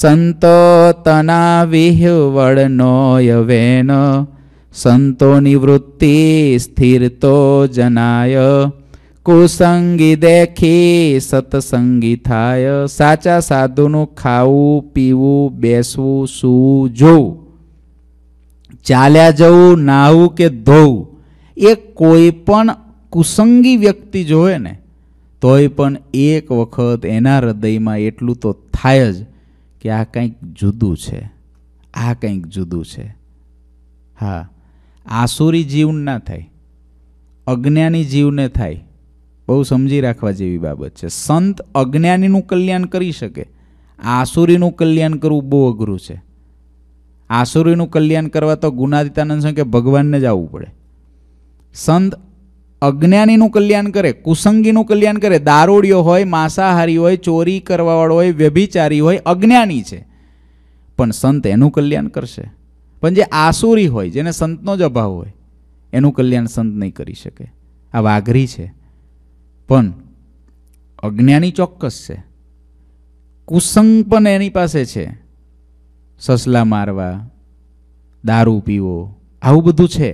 સંતોતના વિહવળ નોયવેન સંતોની વૃત્તિ સ્થિરતો જનાય કુસંગી દેખી સતસંગી થાય સાચા સાધુનું ખાવું પીવું બેસવું સૂવું જોવું ચાલ્યા જવું નાહવું કે ધોવું એ કોઈ પણ કુસંગી વ્યક્તિ જોવે ને તોય પણ એક વખત એના હૃદયમાં એટલું તો થાય જ કે આ કંઈક જુદું છે આ કંઈક જુદું છે હા આસુરી જીવન ના થાય અજ્ઞાની જીવને થાય બહુ સમજી રાખવા જેવી બાબત છે સંત અજ્ઞાનીનું કલ્યાણ કરી શકે આસુરીનું કલ્યાણ કરવું બહુ અઘરું છે આસુરીનું કલ્યાણ કરવા તો ગુનાદિતાનંદ કે ભગવાનને જ આવવું પડે સંત અજ્ઞાનીનું કલ્યાણ કરે કુસંગીનું કલ્યાણ કરે દારૂડિયો હોય માંસાહારી હોય ચોરી કરવાવાળો હોય વ્યભિચારી હોય અજ્ઞાની છે પણ સંત એનું કલ્યાણ કરશે પણ જે આસુરી હોય જેને સંતનો જ અભાવ હોય એનું કલ્યાણ સંત નહીં કરી શકે આ વાઘરી છે પણ અજ્ઞાની ચોક્કસ છે કુસંગ પણ એની પાસે છે સસલા મારવા દારૂ પીવો આવું બધું છે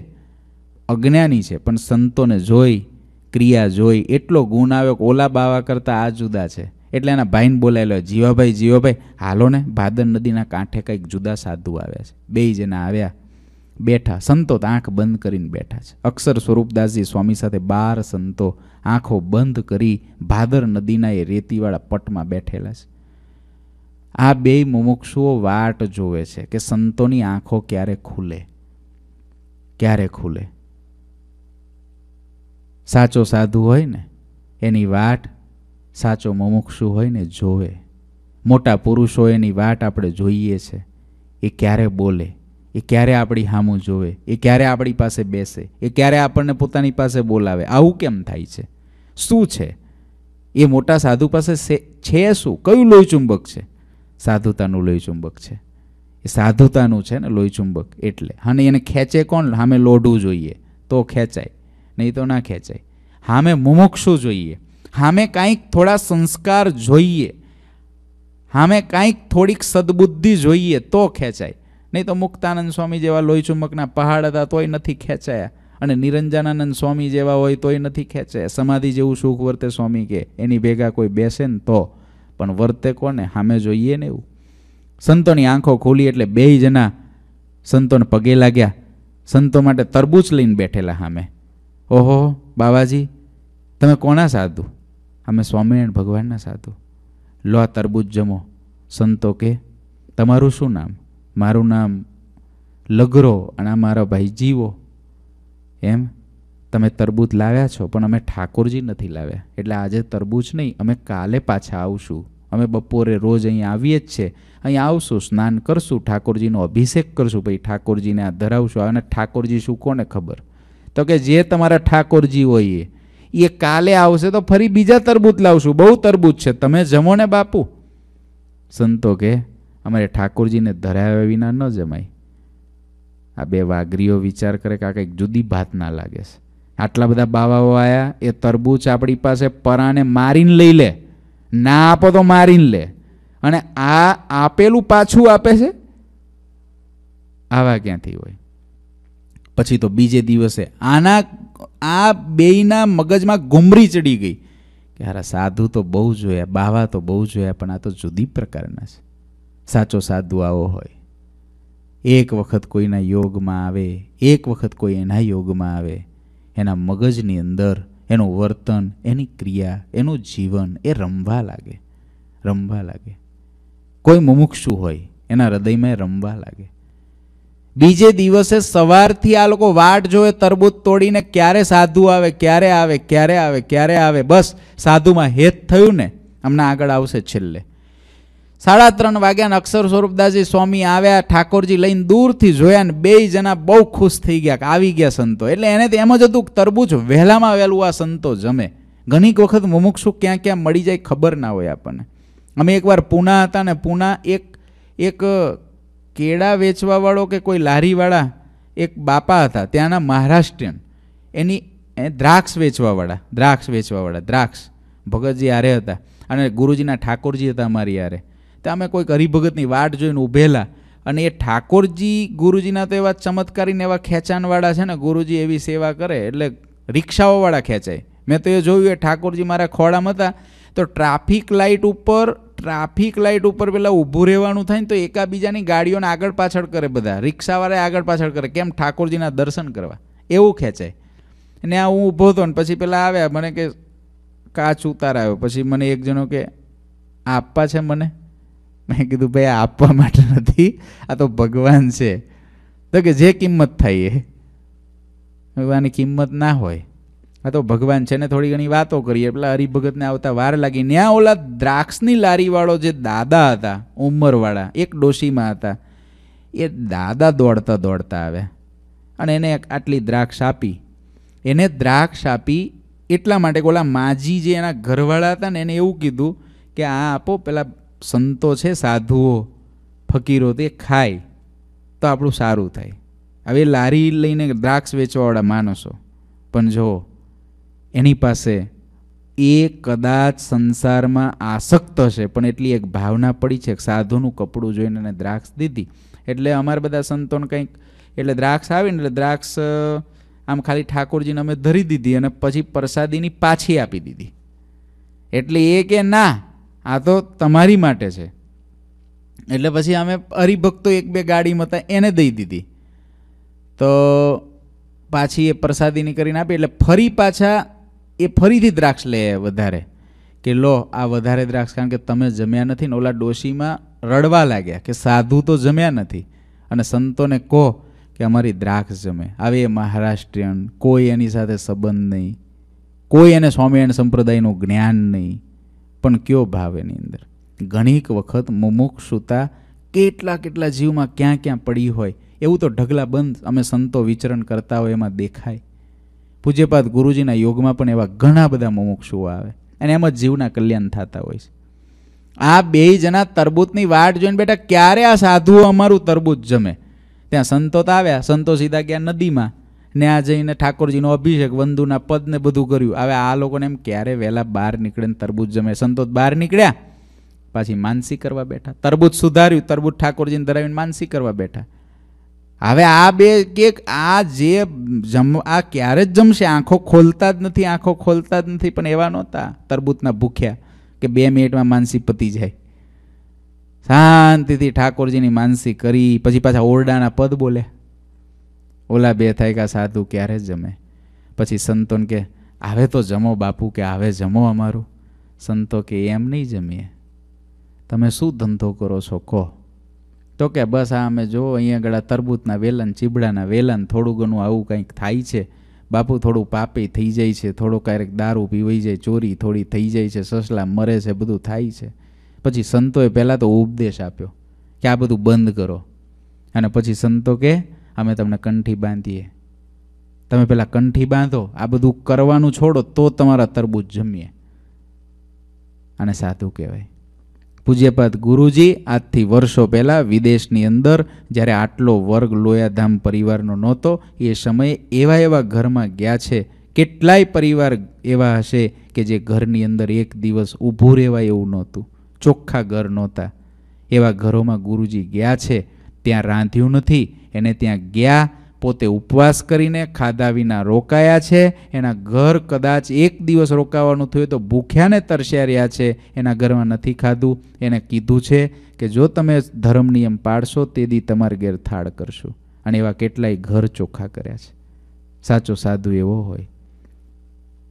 અજ્ઞાની છે પણ સંતોને જોઈ ક્રિયા જોઈ એટલો ગુણ આવ્યો કે ઓલા બાવા કરતાં આ જુદા છે એટલે એના ભાઈને બોલાયેલો જીવાભાઈ જીવાભાઈ હાલો ને ભાદર નદીના કાંઠે કંઈક જુદા સાધુ આવ્યા છે બે જેના આવ્યા બેઠા સંતો તો આંખ બંધ કરીને બેઠા છે અક્ષર સ્વરૂપદાસજી સ્વામી સાથે બાર સંતો આંખો બંધ કરી ભાદર નદીના એ રેતીવાળા પટમાં બેઠેલા છે આ બે મુમુક્ષુઓ વાટ જોવે છે કે સંતોની આંખો ક્યારે ખુલે ક્યારે ખુલે સાચો સાધુ હોય ને એની વાટ સાચો મુમુક્ષુ હોય ને જોવે મોટા પુરુષો એની વાટ આપણે જોઈએ છે એ ક્યારે બોલે એ ક્યારે આપણી હામું જોવે એ ક્યારે આપણી પાસે બેસે એ ક્યારે આપણને પોતાની પાસે બોલાવે આવું કેમ થાય છે શું છે એ મોટા સાધુ પાસે છે શું કયું લોહી ચુંબક છે સાધુતાનું લોહી ચુંબક છે એ સાધુતાનું છે ને લોહી ચુંબક એટલે અને એને ખેંચે કોણ સામે લોઢું જોઈએ તો ખેંચાય નહીં તો ના ખેંચાય હામે મુમુક્ષુ જોઈએ હામે કાંઈક થોડા સંસ્કાર જોઈએ હામે કાંઈક થોડીક સદબુદ્ધિ જોઈએ તો ખેંચાય નહીં તો મુક્તાનંદ સ્વામી જેવા લોહી ચુંબકના પહાડ હતા તોય નથી ખેંચાયા અને નિરંજનાનંદ સ્વામી જેવા હોય તોય નથી ખેંચાયા સમાધિ જેવું સુખ વર્તે સ્વામી કે એની ભેગા કોઈ બેસે ને તો પણ વર્તે કોને સામે જોઈએ ને એવું સંતોની આંખો ખોલી એટલે બે જણા સંતોને પગે લાગ્યા સંતો માટે તરબૂચ લઈને બેઠેલા સામે ઓહો બાબાજી તમે કોના સાધુ અમે સ્વામિનારાયણ ભગવાનના સાધુ લો આ તરબૂજ જમો સંતો કે તમારું શું નામ મારું નામ લગરો અને આ મારા ભાઈ જીવો એમ તમે તરબૂચ લાવ્યા છો પણ અમે ઠાકોરજી નથી લાવ્યા એટલે આજે તરબૂચ નહીં અમે કાલે પાછા આવશું અમે બપોરે રોજ અહીં આવીએ જ છે અહીં આવશું સ્નાન કરશું ઠાકોરજીનો અભિષેક કરશું ભાઈ ઠાકોરજીને આ ધરાવશું અને ઠાકોરજી શું કોને ખબર તો કે જે તમારા ઠાકોરજી હોય એ કાલે આવશે તો ફરી બીજા તરબૂચ લાવશું બહુ તરબૂચ છે તમે જમો ને બાપુ સંતો કે અમારે ઠાકોરજીને ધરાવ્યા વિના ન જમાય આ બે વાઘરીઓ વિચાર કરે કે આ કંઈક જુદી ભાત ના લાગે છે આટલા બધા બાવાઓ આવ્યા એ તરબૂચ આપણી પાસે પરાને મારીને લઈ લે ના આપો તો મારીને લે અને આ આપેલું પાછું આપે છે આવા ક્યાંથી હોય પછી તો બીજે દિવસે આના આ બેયના મગજમાં ગુમરી ચડી ગઈ કે હારા સાધુ તો બહુ જોયા બાવા તો બહુ જોયા પણ આ તો જુદી પ્રકારના છે સાચો સાધુ આવો હોય એક વખત કોઈના યોગમાં આવે એક વખત કોઈ એના યોગમાં આવે એના મગજની અંદર એનું વર્તન એની ક્રિયા એનું જીવન એ રમવા લાગે રમવા લાગે કોઈ મુમુક્ષુ હોય એના હૃદયમાં રમવા લાગે બીજે દિવસે સવારથી આ લોકો વાટ જોવે તરબૂચ તોડીને ક્યારે સાધુ આવે ક્યારે આવે ક્યારે આવે ક્યારે આવે બસ સાધુમાં હેત થયું ને હમણાં આગળ આવશે છેલ્લે સાડા ત્રણ વાગ્યાના અક્ષર સ્વરૂપદાસજી સ્વામી આવ્યા ઠાકોરજી લઈને દૂરથી જોયા ને બે જણા બહુ ખુશ થઈ ગયા કે આવી ગયા સંતો એટલે એને તો એમ જ હતું તરબૂચ વહેલામાં વહેલું આ સંતો જમે ઘણીક વખત મુમુક્ષુ ક્યાં ક્યાં મળી જાય ખબર ના હોય આપણને અમે એકવાર પૂના હતા ને પૂના એક એક કેળા વેચવાવાળો કે કોઈ લારીવાળા એક બાપા હતા ત્યાંના મહારાષ્ટ્રીયન એની દ્રાક્ષ વેચવાવાળા દ્રાક્ષ વેચવાવાળા દ્રાક્ષ ભગતજી આરે હતા અને ગુરુજીના ઠાકોરજી હતા અમારી આરે તો અમે કોઈક હરિભગતની વાટ જોઈને ઊભેલા અને એ ઠાકોરજી ગુરુજીના તો એવા ચમત્કારીને એવા ખેંચાણવાળા છે ને ગુરુજી એવી સેવા કરે એટલે રિક્ષાઓવાળા ખેંચાય મેં તો એ જોયું એ ઠાકોરજી મારા ખોળામાં હતા તો ટ્રાફિક લાઇટ ઉપર ટ્રાફિક લાઇટ ઉપર પેલા ઊભું રહેવાનું થાય ને તો એકાબીજાની ગાડીઓને આગળ પાછળ કરે બધા રિક્ષાવાળા આગળ પાછળ કરે કેમ ઠાકોરજીના દર્શન કરવા એવું ખેંચાય ને આ હું ઊભો હતો ને પછી પેલા આવ્યા મને કે કાચ ઉતાર આવ્યો પછી મને એક જણો કે આપવા છે મને મેં કીધું ભાઈ આ આપવા માટે નથી આ તો ભગવાન છે તો કે જે કિંમત થાય એ ભગવાનની કિંમત ના હોય હા તો ભગવાન છે ને થોડી ઘણી વાતો કરીએ પેલા હરિભગતને આવતા વાર લાગી ત્યાં ઓલા દ્રાક્ષની લારીવાળો જે દાદા હતા ઉંમરવાળા એક ડોશીમાં હતા એ દાદા દોડતા દોડતા આવ્યા અને એને આટલી દ્રાક્ષ આપી એને દ્રાક્ષ આપી એટલા માટે ઓલા માજી જે એના ઘરવાળા હતા ને એને એવું કીધું કે આ આપો પેલા સંતો છે સાધુઓ ફકીરો તે ખાય તો આપણું સારું થાય હવે લારી લઈને દ્રાક્ષ વેચવાવાળા માણસો પણ જુઓ એની પાસે એ કદાચ સંસારમાં આસક્ત હશે પણ એટલી એક ભાવના પડી છે એક સાધુનું કપડું જોઈને એને દ્રાક્ષ દીધી એટલે અમારે બધા સંતોને કંઈક એટલે દ્રાક્ષ આવીને એટલે દ્રાક્ષ આમ ખાલી ઠાકોરજીને અમે ધરી દીધી અને પછી પ્રસાદીની પાછી આપી દીધી એટલે એ કે ના આ તો તમારી માટે છે એટલે પછી અમે હરિભક્તો એક બે ગાડીમાં હતા એને દઈ દીધી તો પાછી એ પ્રસાદીની કરીને આપી એટલે ફરી પાછા એ ફરીથી દ્રાક્ષ લે વધારે કે લો આ વધારે દ્રાક્ષ કારણ કે તમે જમ્યા નથી ને ઓલા ડોશીમાં રડવા લાગ્યા કે સાધુ તો જમ્યા નથી અને સંતોને કહો કે અમારી દ્રાક્ષ જમે આવે એ મહારાષ્ટ્રીયન કોઈ એની સાથે સંબંધ નહીં કોઈ એને સ્વામિનારાયણ સંપ્રદાયનું જ્ઞાન નહીં પણ કયો ભાવ એની અંદર ઘણીક વખત મુમુક્ષુતા કેટલા કેટલા જીવમાં ક્યાં ક્યાં પડી હોય એવું તો ઢગલા બંધ અમે સંતો વિચરણ કરતા હોય એમાં દેખાય પૂજ્યપાદ ગુરુજીના યોગમાં પણ એવા ઘણા બધા મુમુક્ષુઓ આવે અને એમ જ જીવના કલ્યાણ થતા હોય છે આ બે જણા તરબૂતની વાટ જોઈને બેટા ક્યારે આ સાધુઓ અમારું તરબૂત જમે ત્યાં સંતો તો આવ્યા સંતો સીધા ગયા નદીમાં ને આ જઈને ઠાકોરજીનો અભિષેક વંદુના પદને બધું કર્યું હવે આ લોકોને એમ ક્યારે વહેલા બહાર નીકળે ને તરબૂજ જમે સંતો બહાર નીકળ્યા પાછી માનસી કરવા બેઠા તરબૂત સુધાર્યું તરબૂત ઠાકોરજીને ધરાવીને માનસી કરવા બેઠા હવે આ બે કે આ જે જમ આ ક્યારે જ જમશે આંખો ખોલતા જ નથી આંખો ખોલતા જ નથી પણ એવા નહોતા તરબૂતના ભૂખ્યા કે બે મિનિટમાં માનસી પતી જાય શાંતિથી ઠાકોરજીની માનસી કરી પછી પાછા ઓરડાના પદ બોલે ઓલા બે થાય કે સાધુ ક્યારે જમે પછી સંતોન કે આવે તો જમો બાપુ કે આવે જમો અમારું સંતો કે એમ નહીં જમીએ તમે શું ધંધો કરો છો કહો તો કે બસ આ અમે જો અહીંયા આગળ તરબૂચના વેલન ચીબડાના વેલન થોડું ઘણું આવું કંઈક થાય છે બાપુ થોડું પાપી થઈ જાય છે થોડો ક્યારેક દારૂ પીવાઈ જાય ચોરી થોડી થઈ જાય છે સસલા મરે છે બધું થાય છે પછી સંતોએ પહેલાં તો ઉપદેશ આપ્યો કે આ બધું બંધ કરો અને પછી સંતો કે અમે તમને કંઠી બાંધીએ તમે પહેલાં કંઠી બાંધો આ બધું કરવાનું છોડો તો તમારા તરબૂચ જમીએ અને સાધુ કહેવાય પૂજ્યપાદ ગુરુજી આજથી વર્ષો પહેલાં વિદેશની અંદર જ્યારે આટલો વર્ગ લોયાધામ પરિવારનો નહોતો એ સમયે એવા એવા ઘરમાં ગયા છે કેટલાય પરિવાર એવા હશે કે જે ઘરની અંદર એક દિવસ ઊભું રહેવાય એવું નહોતું ચોખ્ખા ઘર નહોતા એવા ઘરોમાં ગુરુજી ગયા છે ત્યાં રાંધ્યું નથી એને ત્યાં ગયા પોતે ઉપવાસ કરીને ખાધા વિના રોકાયા છે એના ઘર કદાચ એક દિવસ રોકાવાનું થયું તો ભૂખ્યાને તરસ્યા રહ્યા છે એના ઘરમાં નથી ખાધું એને કીધું છે કે જો તમે ધર્મ નિયમ પાડશો તે દી તમારે ઘેર કરશો અને એવા કેટલાય ઘર ચોખ્ખા કર્યા છે સાચો સાધુ એવો હોય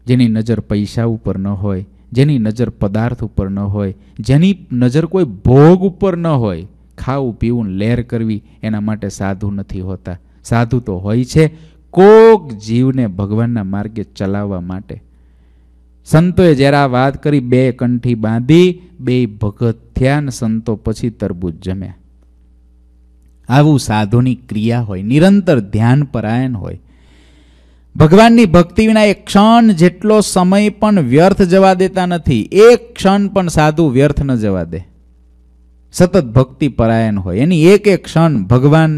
જેની નજર પૈસા ઉપર ન હોય જેની નજર પદાર્થ ઉપર ન હોય જેની નજર કોઈ ભોગ ઉપર ન હોય ખાવું પીવું લહેર કરવી એના માટે સાધુ નથી હોતા સાધુ તો હોય છે કોક જીવને ભગવાનના માર્ગે ચલાવવા માટે સંતોએ જ્યારે આ વાત કરી બે કંઠી બાંધી બે ભગત થયા સંતો પછી તરબૂજ જમ્યા આવું સાધુની ક્રિયા હોય નિરંતર ધ્યાન પરાયણ હોય ભગવાનની ભક્તિ વિના એક ક્ષણ જેટલો સમય પણ વ્યર્થ જવા દેતા નથી એક ક્ષણ પણ સાધુ વ્યર્થ ન જવા દે સતત ભક્તિ પરાયણ હોય એની એક એક ક્ષણ ભગવાન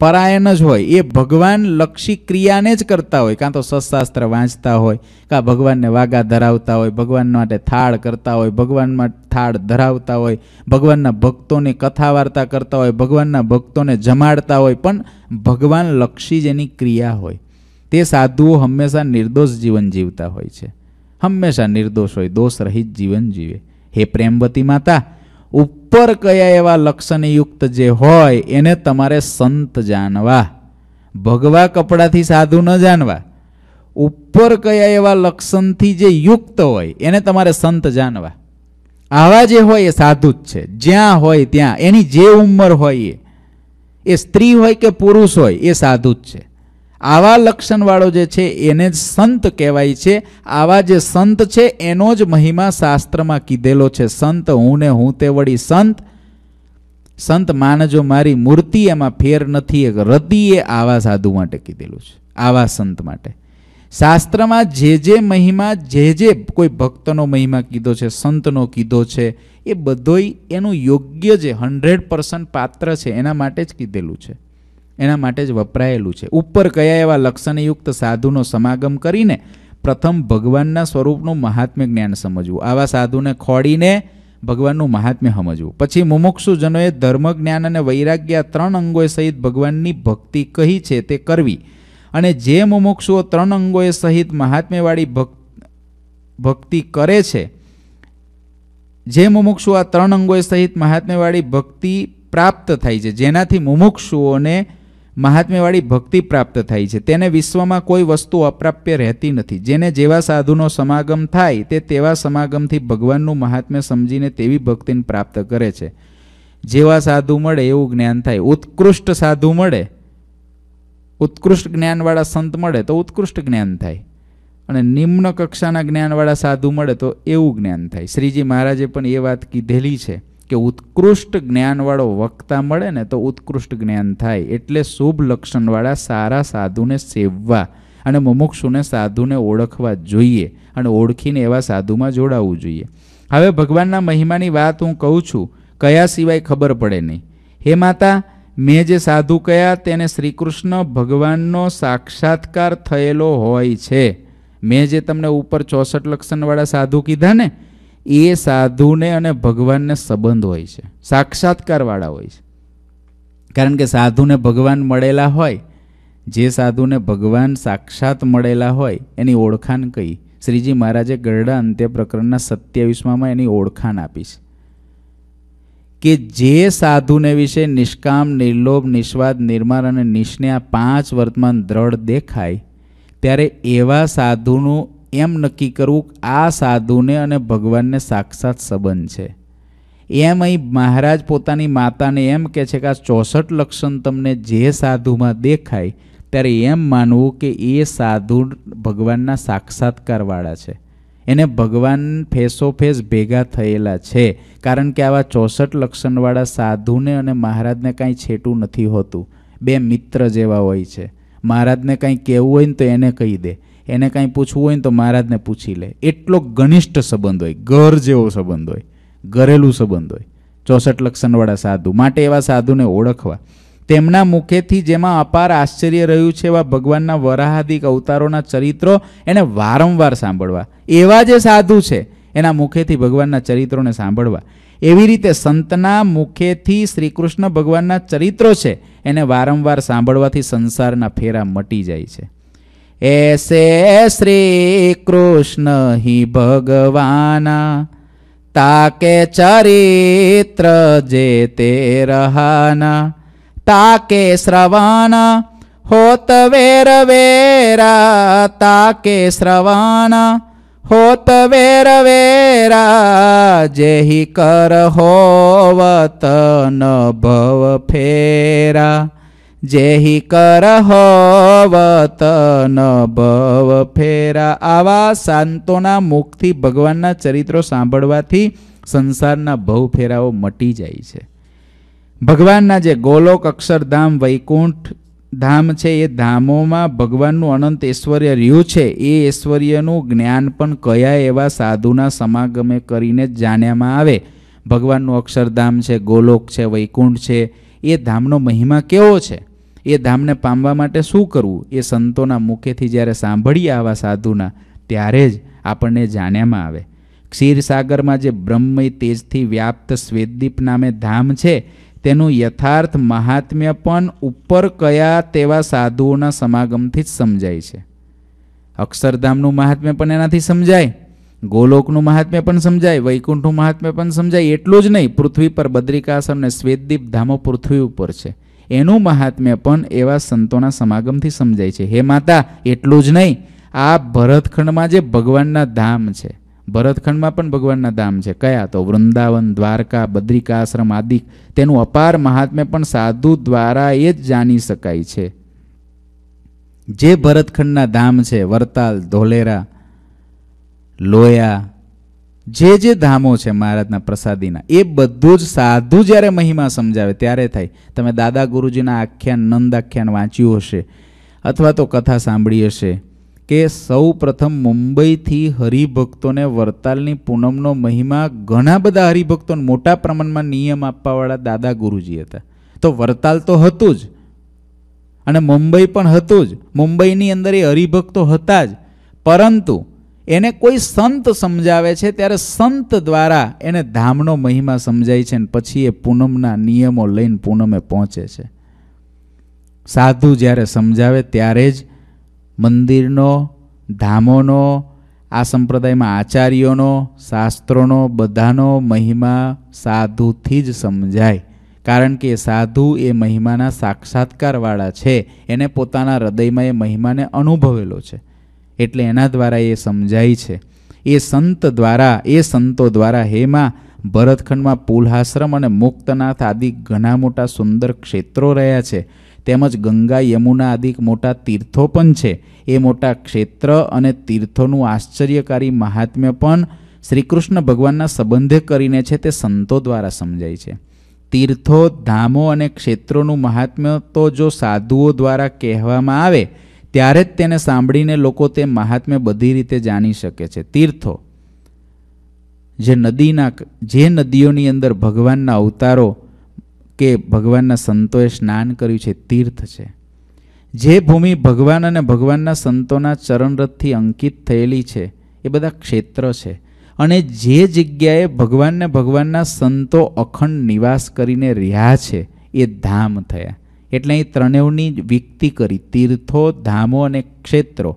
પરાયણ જ હોય એ ભગવાન લક્ષી ક્રિયાને જ કરતા હોય કાં તો સશાસ્ત્ર વાંચતા હોય કાં ભગવાનને વાગા ધરાવતા હોય ભગવાન માટે થાળ કરતા હોય ભગવાનમાં થાળ ધરાવતા હોય ભગવાનના ભક્તોની કથા વાર્તા કરતા હોય ભગવાનના ભક્તોને જમાડતા હોય પણ ભગવાન લક્ષી જેની ક્રિયા હોય તે સાધુઓ હંમેશા નિર્દોષ જીવન જીવતા હોય છે હંમેશા નિર્દોષ હોય દોષ રહિત જીવન જીવે હે પ્રેમવતી માતા ઉપર કયા એવા લક્ષણયુક્ત જે હોય એને તમારે સંત જાણવા ભગવા કપડાથી સાધુ ન જાણવા ઉપર કયા એવા લક્ષણથી જે યુક્ત હોય એને તમારે સંત જાણવા આવા જે હોય એ સાધુ જ છે જ્યાં હોય ત્યાં એની જે ઉંમર હોય એ સ્ત્રી હોય કે પુરુષ હોય એ સાધુ જ છે આવા લક્ષણવાળો જે છે એને જ સંત કહેવાય છે આવા જે સંત છે એનો જ મહિમા શાસ્ત્રમાં કીધેલો છે સંત હું ને હું તે વળી સંત સંત માનજો મારી મૂર્તિ એમાં ફેર નથી એક રતિએ આવા સાધુ માટે કીધેલું છે આવા સંત માટે શાસ્ત્રમાં જે જે મહિમા જે જે કોઈ ભક્તનો મહિમા કીધો છે સંતનો કીધો છે એ બધોય એનું યોગ્ય જે હંડ્રેડ પર્સન્ટ પાત્ર છે એના માટે જ કીધેલું છે એના માટે જ વપરાયેલું છે ઉપર કયા એવા લક્ષણયુક્ત સાધુનો સમાગમ કરીને પ્રથમ ભગવાનના સ્વરૂપનું મહાત્મ્ય જ્ઞાન સમજવું આવા સાધુને ખોડીને ભગવાનનું મહાત્મ્ય સમજવું પછી મુમુક્ષુજનોએ ધર્મ જ્ઞાન અને વૈરાગ્ય ત્રણ અંગોએ સહિત ભગવાનની ભક્તિ કહી છે તે કરવી અને જે મુમુક્ષુઓ ત્રણ અંગોએ સહિત મહાત્મ્યવાળી ભક્ ભક્તિ કરે છે જે મુમુક્ષુ આ ત્રણ અંગોએ સહિત મહાત્મ્યવાળી ભક્તિ પ્રાપ્ત થાય છે જેનાથી મુમુક્ષુઓને મહાત્મ્યવાળી ભક્તિ પ્રાપ્ત થાય છે તેને વિશ્વમાં કોઈ વસ્તુ અપ્રાપ્ય રહેતી નથી જેને જેવા સાધુનો સમાગમ થાય તે તેવા સમાગમથી ભગવાનનું મહાત્મ્ય સમજીને તેવી ભક્તિને પ્રાપ્ત કરે છે જેવા સાધુ મળે એવું જ્ઞાન થાય ઉત્કૃષ્ટ સાધુ મળે ઉત્કૃષ્ટ જ્ઞાનવાળા સંત મળે તો ઉત્કૃષ્ટ જ્ઞાન થાય અને નિમ્ન કક્ષાના જ્ઞાનવાળા સાધુ મળે તો એવું જ્ઞાન થાય શ્રીજી મહારાજે પણ એ વાત કીધેલી છે કે ઉત્કૃષ્ટ જ્ઞાનવાળો વક્તા મળે ને તો ઉત્કૃષ્ટ જ્ઞાન થાય એટલે શુભ લક્ષણવાળા સારા સાધુને સેવવા અને મુમુક્ષુને સાધુને ઓળખવા જોઈએ અને ઓળખીને એવા સાધુમાં જોડાવવું જોઈએ હવે ભગવાનના મહિમાની વાત હું કહું છું કયા સિવાય ખબર પડે નહીં હે માતા મેં જે સાધુ કયા તેને શ્રીકૃષ્ણ ભગવાનનો સાક્ષાત્કાર થયેલો હોય છે મેં જે તમને ઉપર ચોસઠ લક્ષણવાળા સાધુ કીધા ને એ સાધુને અને ભગવાનને સંબંધ હોય છે સાક્ષાત્કારવાળા હોય છે કારણ કે સાધુને ભગવાન મળેલા હોય જે સાધુને ભગવાન સાક્ષાત મળેલા હોય એની ઓળખાણ કહી શ્રીજી મહારાજે ગરડા અંત્ય પ્રકરણના સત્યાવીસમાં એની ઓળખાણ આપી છે કે જે સાધુને વિશે નિષ્કામ નિર્લોભ નિસ્વાદ નિર્માણ અને નિષ્ને આ પાંચ વર્તમાન દ્રઢ દેખાય ત્યારે એવા સાધુનું એમ નક્કી કરવું આ સાધુને અને ભગવાનને સાક્ષાત સંબંધ છે એમ અહીં મહારાજ પોતાની માતાને એમ કહે છે કે આ ચોસઠ લક્ષણ તમને જે સાધુમાં દેખાય ત્યારે એમ માનવું કે એ સાધુ ભગવાનના સાક્ષાત્કારવાળા છે એને ભગવાન ફેસો ફેસ ભેગા થયેલા છે કારણ કે આવા ચોસઠ લક્ષણવાળા સાધુને અને મહારાજને કાંઈ છેટું નથી હોતું બે મિત્ર જેવા હોય છે મહારાજને કાંઈ કહેવું હોય ને તો એને કહી દે એને કાંઈ પૂછવું હોય ને તો મહારાજને પૂછી લે એટલો ઘનિષ્ઠ સંબંધ હોય ઘર જેવો સંબંધ હોય ઘરેલું સંબંધ હોય ચોસઠ લક્ષણવાળા સાધુ માટે એવા સાધુને ઓળખવા તેમના મુખેથી જેમાં અપાર આશ્ચર્ય રહ્યું છે એવા ભગવાનના વરાહાદિક અવતારોના ચરિત્રો એને વારંવાર સાંભળવા એવા જે સાધુ છે એના મુખેથી ભગવાનના ચરિત્રોને સાંભળવા એવી રીતે સંતના મુખેથી શ્રી કૃષ્ણ ભગવાનના ચરિત્રો છે એને વારંવાર સાંભળવાથી સંસારના ફેરા મટી જાય છે એસે શ્રી કૃષ્ણ હિ ભગવાના તાકે ચરિત્ર જે તે રહાના તાકે શ્રવણ હોત વેર વેરા તાકે શ્રવણ હોત વેર વેરા જેહી કર હોવત ન ભવ ફેરા જેહી વતન ભવ ફેરા આવા સંતોના મુખથી ભગવાનના ચરિત્રો સાંભળવાથી સંસારના ભવ ફેરાઓ મટી જાય છે ભગવાનના જે ગોલોક અક્ષરધામ વૈકુંઠ ધામ છે એ ધામોમાં ભગવાનનું અનંત ઐશ્વર્ય રહ્યું છે એ ઐશ્વર્યનું જ્ઞાન પણ કયા એવા સાધુના સમાગમે કરીને જ જાણ્યામાં આવે ભગવાનનું અક્ષરધામ છે ગોલોક છે વૈકુંઠ છે એ ધામનો મહિમા કેવો છે એ ધામને પામવા માટે શું કરવું એ સંતોના મુખેથી જ્યારે સાંભળીએ આવા સાધુના ત્યારે જ આપણને જાણ્યામાં આવે ક્ષીરસાગરમાં જે બ્રહ્મય તેજથી વ્યાપ્ત શ્વેતદીપ નામે ધામ છે તેનું યથાર્થ મહાત્મ્ય પણ ઉપર કયા તેવા સાધુઓના સમાગમથી જ સમજાય છે અક્ષરધામનું મહાત્મ્ય પણ એનાથી સમજાય ગોલોકનું મહાત્મ્ય પણ સમજાય વૈકુંઠનું મહાત્મ્ય પણ સમજાય એટલું જ નહીં પૃથ્વી પર બદ્રિકાશ્રમ અને શ્વેતદીપ ધામો પૃથ્વી ઉપર છે એનું મહાત્મ્ય પણ એવા સંતોના સમાગમથી સમજાય છે હે માતા એટલું જ નહીં આ ભરતખંડમાં જે ભગવાનના ધામ છે ભરતખંડમાં પણ ભગવાનના ધામ છે કયા તો વૃંદાવન દ્વારકા બદ્રિકાશ્રમ આદિ તેનું અપાર મહાત્મ્ય પણ સાધુ દ્વારા એ જ જાણી શકાય છે જે ભરતખંડના ધામ છે વરતાલ ધોલેરા લોયા જે જે ધામો છે મહારાજના પ્રસાદીના એ બધું જ સાધુ જ્યારે મહિમા સમજાવે ત્યારે થાય તમે દાદા ગુરુજીના આખ્યાન નંદ આખ્યાન વાંચ્યું હશે અથવા તો કથા સાંભળી હશે કે સૌ પ્રથમ મુંબઈથી હરિભક્તોને વરતાલની પૂનમનો મહિમા ઘણા બધા હરિભક્તોને મોટા પ્રમાણમાં નિયમ આપવાવાળા દાદા ગુરુજી હતા તો વરતાલ તો હતું જ અને મુંબઈ પણ હતું જ મુંબઈની અંદર એ હરિભક્તો હતા જ પરંતુ એને કોઈ સંત સમજાવે છે ત્યારે સંત દ્વારા એને ધામનો મહિમા સમજાય છે અને પછી એ પૂનમના નિયમો લઈને પૂનમે પહોંચે છે સાધુ જ્યારે સમજાવે ત્યારે જ મંદિરનો ધામોનો આ સંપ્રદાયમાં આચાર્યોનો શાસ્ત્રોનો બધાનો મહિમા સાધુથી જ સમજાય કારણ કે સાધુ એ મહિમાના સાક્ષાત્કારવાળા છે એને પોતાના હૃદયમાં એ મહિમાને અનુભવેલો છે એટલે એના દ્વારા એ સમજાય છે એ સંત દ્વારા એ સંતો દ્વારા હેમાં ભરતખંડમાં પુલહાશ્રમ અને મુક્તનાથ આદિ ઘણા મોટા સુંદર ક્ષેત્રો રહ્યા છે તેમજ ગંગા યમુના આદિ મોટા તીર્થો પણ છે એ મોટા ક્ષેત્ર અને તીર્થોનું આશ્ચર્યકારી મહાત્મ્ય પણ શ્રીકૃષ્ણ ભગવાનના સંબંધે કરીને છે તે સંતો દ્વારા સમજાય છે તીર્થો ધામો અને ક્ષેત્રોનું મહાત્મ્ય તો જો સાધુઓ દ્વારા કહેવામાં આવે ત્યારે જ તેને સાંભળીને લોકો તે મહાત્મ્ય બધી રીતે જાણી શકે છે તીર્થો જે નદીના જે નદીઓની અંદર ભગવાનના અવતારો કે ભગવાનના સંતોએ સ્નાન કર્યું છે તીર્થ છે જે ભૂમિ ભગવાન અને ભગવાનના સંતોના ચરણરથથી અંકિત થયેલી છે એ બધા ક્ષેત્ર છે અને જે જગ્યાએ ભગવાનને ભગવાનના સંતો અખંડ નિવાસ કરીને રહ્યા છે એ ધામ થયા એટલે અહીં ત્રણેવની વિકતિ કરી તીર્થો ધામો અને ક્ષેત્રો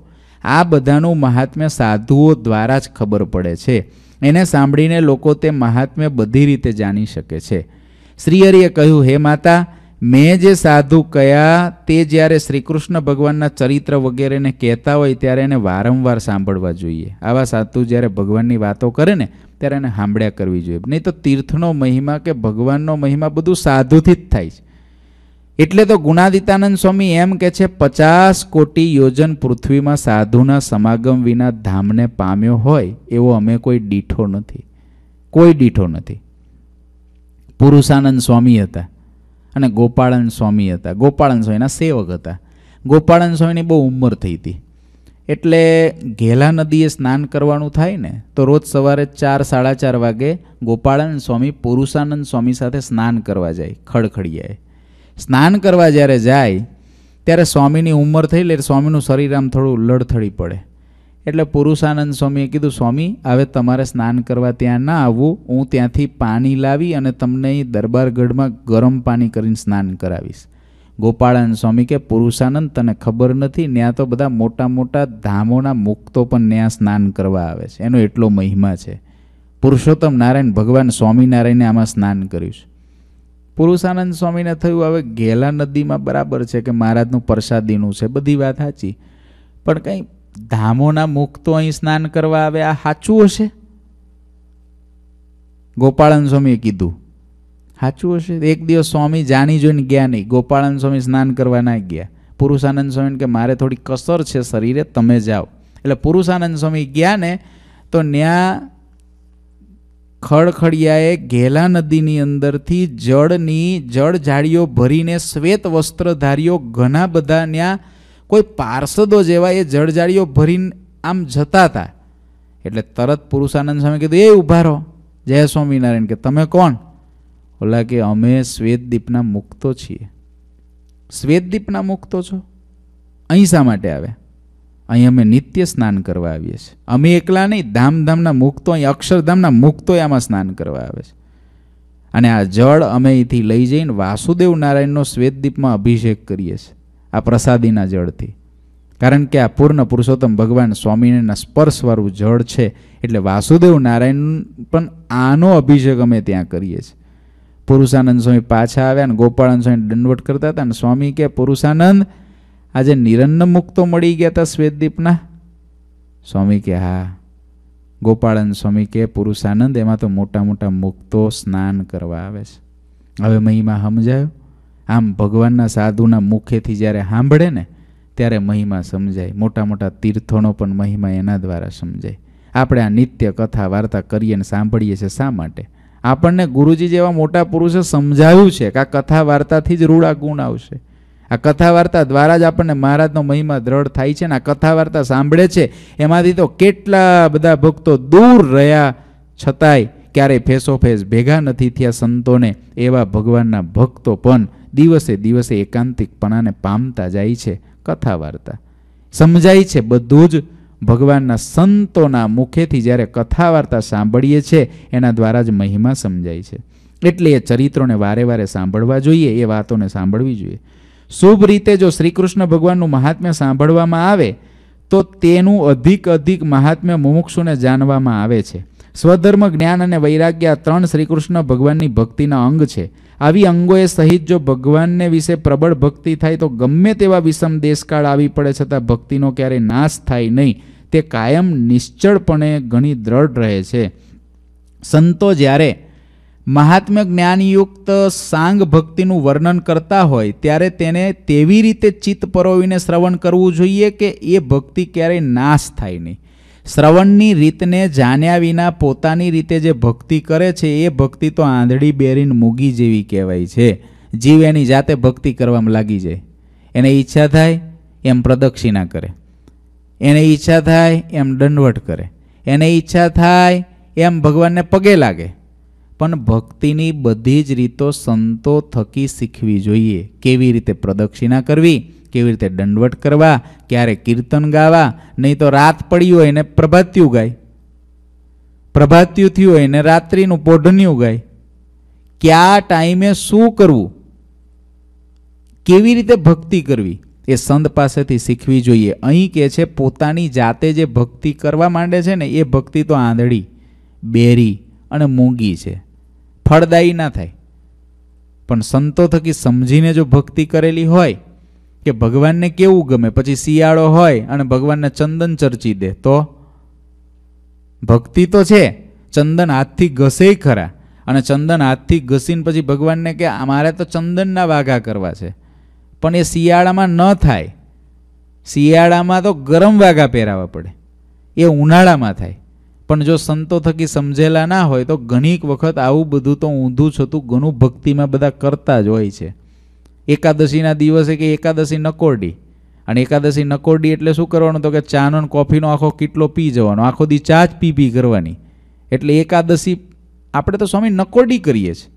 આ બધાનું મહાત્મ્ય સાધુઓ દ્વારા જ ખબર પડે છે એને સાંભળીને લોકો તે મહાત્મ્ય બધી રીતે જાણી શકે છે શ્રીહરિએ કહ્યું હે માતા મેં જે સાધુ કયા તે જ્યારે શ્રીકૃષ્ણ ભગવાનના ચરિત્ર વગેરેને કહેતા હોય ત્યારે એને વારંવાર સાંભળવા જોઈએ આવા સાધુ જ્યારે ભગવાનની વાતો કરે ને ત્યારે એને સાંભળ્યા કરવી જોઈએ નહીં તો તીર્થનો મહિમા કે ભગવાનનો મહિમા બધું સાધુથી જ થાય છે એટલે તો ગુણાદિતાનંદ સ્વામી એમ કે છે પચાસ કોટી યોજન પૃથ્વીમાં સાધુના સમાગમ વિના ધામને પામ્યો હોય એવો અમે કોઈ દીઠો નથી કોઈ દીઠો નથી પુરુષાનંદ સ્વામી હતા અને ગોપાળન સ્વામી હતા ગોપાળન સ્વામીના સેવક હતા ગોપાળન સ્વામીની બહુ ઉંમર થઈ હતી એટલે ઘેલા નદીએ સ્નાન કરવાનું થાય ને તો રોજ સવારે ચાર સાડા ચાર વાગે ગોપાળાનંદ સ્વામી પુરુષાનંદ સ્વામી સાથે સ્નાન કરવા જાય ખડખડિયાએ સ્નાન કરવા જ્યારે જાય ત્યારે સ્વામીની ઉંમર થઈ એટલે સ્વામીનું શરીર આમ થોડું લડથડી પડે એટલે પુરુષાનંદ સ્વામીએ કીધું સ્વામી હવે તમારે સ્નાન કરવા ત્યાં ના આવવું હું ત્યાંથી પાણી લાવી અને તમને દરબારગઢમાં ગરમ પાણી કરીને સ્નાન કરાવીશ ગોપાળાનંદ સ્વામી કે પુરુષાનંદ તને ખબર નથી ત્યાં તો બધા મોટા મોટા ધામોના મુક્તો પણ ત્યાં સ્નાન કરવા આવે છે એનો એટલો મહિમા છે પુરુષોત્તમ નારાયણ ભગવાન સ્વામિનારાયણે આમાં સ્નાન કર્યું છે પુરુષાનંદ સ્વામીને થયું હવે ઘેલા નદીમાં બરાબર છે કે મહારાજનું પ્રસાદીનું છે બધી વાત સાચી પણ કંઈ ધામોના મુખ તો અહીં સ્નાન કરવા આવે આ સાચું હશે ગોપાળન સ્વામીએ કીધું સાચું હશે એક દિવસ સ્વામી જાણી જોઈને ગયા નહીં ગોપાળન સ્વામી સ્નાન કરવા ના ગયા પુરુષાનંદ સ્વામીને કે મારે થોડી કસર છે શરીરે તમે જાઓ એટલે પુરુષાનંદ સ્વામી ગયા ને તો ત્યાં ખડખડિયાએ ઘેલા નદીની અંદરથી જળની જળ ઝાડીઓ ભરીને શ્વેત વસ્ત્રધારીઓ ઘણા બધા ત્યાં કોઈ પાર્ષદો જેવા એ જળજાળીઓ ભરીને આમ જતા હતા એટલે તરત પુરુષાનંદ સામે કીધું એ ઊભા રહો જય સ્વામિનારાયણ કે તમે કોણ ઓલા કે અમે શ્વેતદીપના મુક્તો છીએ શ્વેતદીપના મુક્તો છો અહીં શા માટે આવ્યા અહીં અમે નિત્ય સ્નાન કરવા આવીએ છીએ અમે એકલા નહીં ધામધામના મુક્તો અહીં અક્ષરધામના મુક્તો આમાં સ્નાન કરવા આવે છે અને આ જળ અમે અહીંથી લઈ જઈને વાસુદેવ નારાયણનો શ્વેતદીપમાં અભિષેક કરીએ છીએ આ પ્રસાદીના જળથી કારણ કે આ પૂર્ણ પુરુષોત્તમ ભગવાન સ્વામિનારાયણના સ્પર્શવાળું જળ છે એટલે વાસુદેવ નારાયણ પણ આનો અભિષેક અમે ત્યાં કરીએ છીએ પુરુષાનંદ સ્વામી પાછા આવ્યા અને ગોપાળાનંદ સ્વામી દંડવટ કરતા હતા અને સ્વામી કે પુરુષાનંદ આજે નિરન્ન મુક્તો મળી ગયા હતા શ્વેતદીપના સ્વામી કે હા ગોપાળન સ્વામી કે પુરુષાનંદ એમાં તો મોટા મોટા મુક્તો સ્નાન કરવા આવે છે હવે મહિમા સમજાયો આમ ભગવાનના સાધુના મુખેથી જ્યારે સાંભળે ને ત્યારે મહિમા સમજાય મોટા મોટા તીર્થોનો પણ મહિમા એના દ્વારા સમજાય આપણે આ નિત્ય કથા વાર્તા કરીએ ને સાંભળીએ છીએ શા માટે આપણને ગુરુજી જેવા મોટા પુરુષે સમજાવ્યું છે કે આ કથા વાર્તાથી જ રૂડા ગુણ આવશે આ કથા વાર્તા દ્વારા જ આપણને મહારાજનો મહિમા દ્રઢ થાય છે અને આ કથા વાર્તા સાંભળે છે એમાંથી તો કેટલા બધા ભક્તો દૂર રહ્યા છતાંય ક્યારેય ફેસો ફેસ ભેગા નથી થયા સંતોને એવા ભગવાનના ભક્તો પણ દિવસે દિવસે એકાંતિકપણાને પામતા જાય છે કથા વાર્તા સમજાય છે બધું જ ભગવાનના સંતોના મુખેથી જ્યારે કથા વાર્તા સાંભળીએ છીએ એના દ્વારા જ મહિમા સમજાય છે એટલે એ ચરિત્રોને વારે વારે સાંભળવા જોઈએ એ વાતોને સાંભળવી જોઈએ શુભ રીતે જો શ્રીકૃષ્ણ ભગવાનનું મહાત્મ્ય સાંભળવામાં આવે તો તેનું અધિક અધિક મહાત્મ્ય મુમુક્ષુને જાણવામાં આવે છે સ્વધર્મ જ્ઞાન અને વૈરાગ્ય આ ત્રણ શ્રીકૃષ્ણ ભગવાનની ભક્તિના અંગ છે આવી અંગોએ સહિત જો ભગવાનને વિશે પ્રબળ ભક્તિ થાય તો ગમે તેવા વિષમ દેશકાળ આવી પડે છતાં ભક્તિનો ક્યારેય નાશ થાય નહીં તે કાયમ નિશ્ચળપણે ઘણી દ્રઢ રહે છે સંતો જ્યારે મહાત્મ્ય જ્ઞાનયુક્ત સાંગ ભક્તિનું વર્ણન કરતા હોય ત્યારે તેને તેવી રીતે ચિત્ત પરોવીને શ્રવણ કરવું જોઈએ કે એ ભક્તિ ક્યારેય નાશ થાય નહીં શ્રવણની રીતને જાણ્યા વિના પોતાની રીતે જે ભક્તિ કરે છે એ ભક્તિ તો આંધળી બેરીને મૂગી જેવી કહેવાય છે જીવ એની જાતે ભક્તિ કરવામાં લાગી જાય એને ઈચ્છા થાય એમ પ્રદક્ષિણા કરે એને ઈચ્છા થાય એમ દંડવટ કરે એને ઈચ્છા થાય એમ ભગવાનને પગે લાગે પણ ભક્તિની બધી જ રીતો સંતો થકી શીખવી જોઈએ કેવી રીતે પ્રદક્ષિણા કરવી કેવી રીતે દંડવટ કરવા ક્યારે કીર્તન ગાવા નહીં તો રાત પડી હોય ને પ્રભાત્યુ ગાય પ્રભાત્યુ થયું હોય ને રાત્રિનું પોઢન્યું ગાય કયા ટાઈમે શું કરવું કેવી રીતે ભક્તિ કરવી એ સંત પાસેથી શીખવી જોઈએ અહીં કે છે પોતાની જાતે જે ભક્તિ કરવા માંડે છે ને એ ભક્તિ તો આંધળી બેરી અને મૂંગી છે ફળદાયી ના થાય પણ સંતો થકી સમજીને જો ભક્તિ કરેલી હોય કે ભગવાનને કેવું ગમે પછી શિયાળો હોય અને ભગવાનને ચંદન ચર્ચી દે તો ભક્તિ તો છે ચંદન હાથથી ઘસે ખરા અને ચંદન હાથથી ઘસીને પછી ભગવાનને કે અમારે તો ચંદનના વાઘા કરવા છે પણ એ શિયાળામાં ન થાય શિયાળામાં તો ગરમ વાઘા પહેરાવવા પડે એ ઉનાળામાં થાય પણ જો સંતો થકી સમજેલા ના હોય તો ઘણીક વખત આવું બધું તો ઊંધું છતું ઘણું ભક્તિમાં બધા કરતા જ હોય છે એકાદશીના દિવસે કે એકાદશી નકોરડી અને એકાદશી નકોરડી એટલે શું કરવાનું તો કે ચાનો કોફીનો આખો કેટલો પી જવાનો આખો દી ચા જ પી પી કરવાની એટલે એકાદશી આપણે તો સ્વામી નકોરડી કરીએ છીએ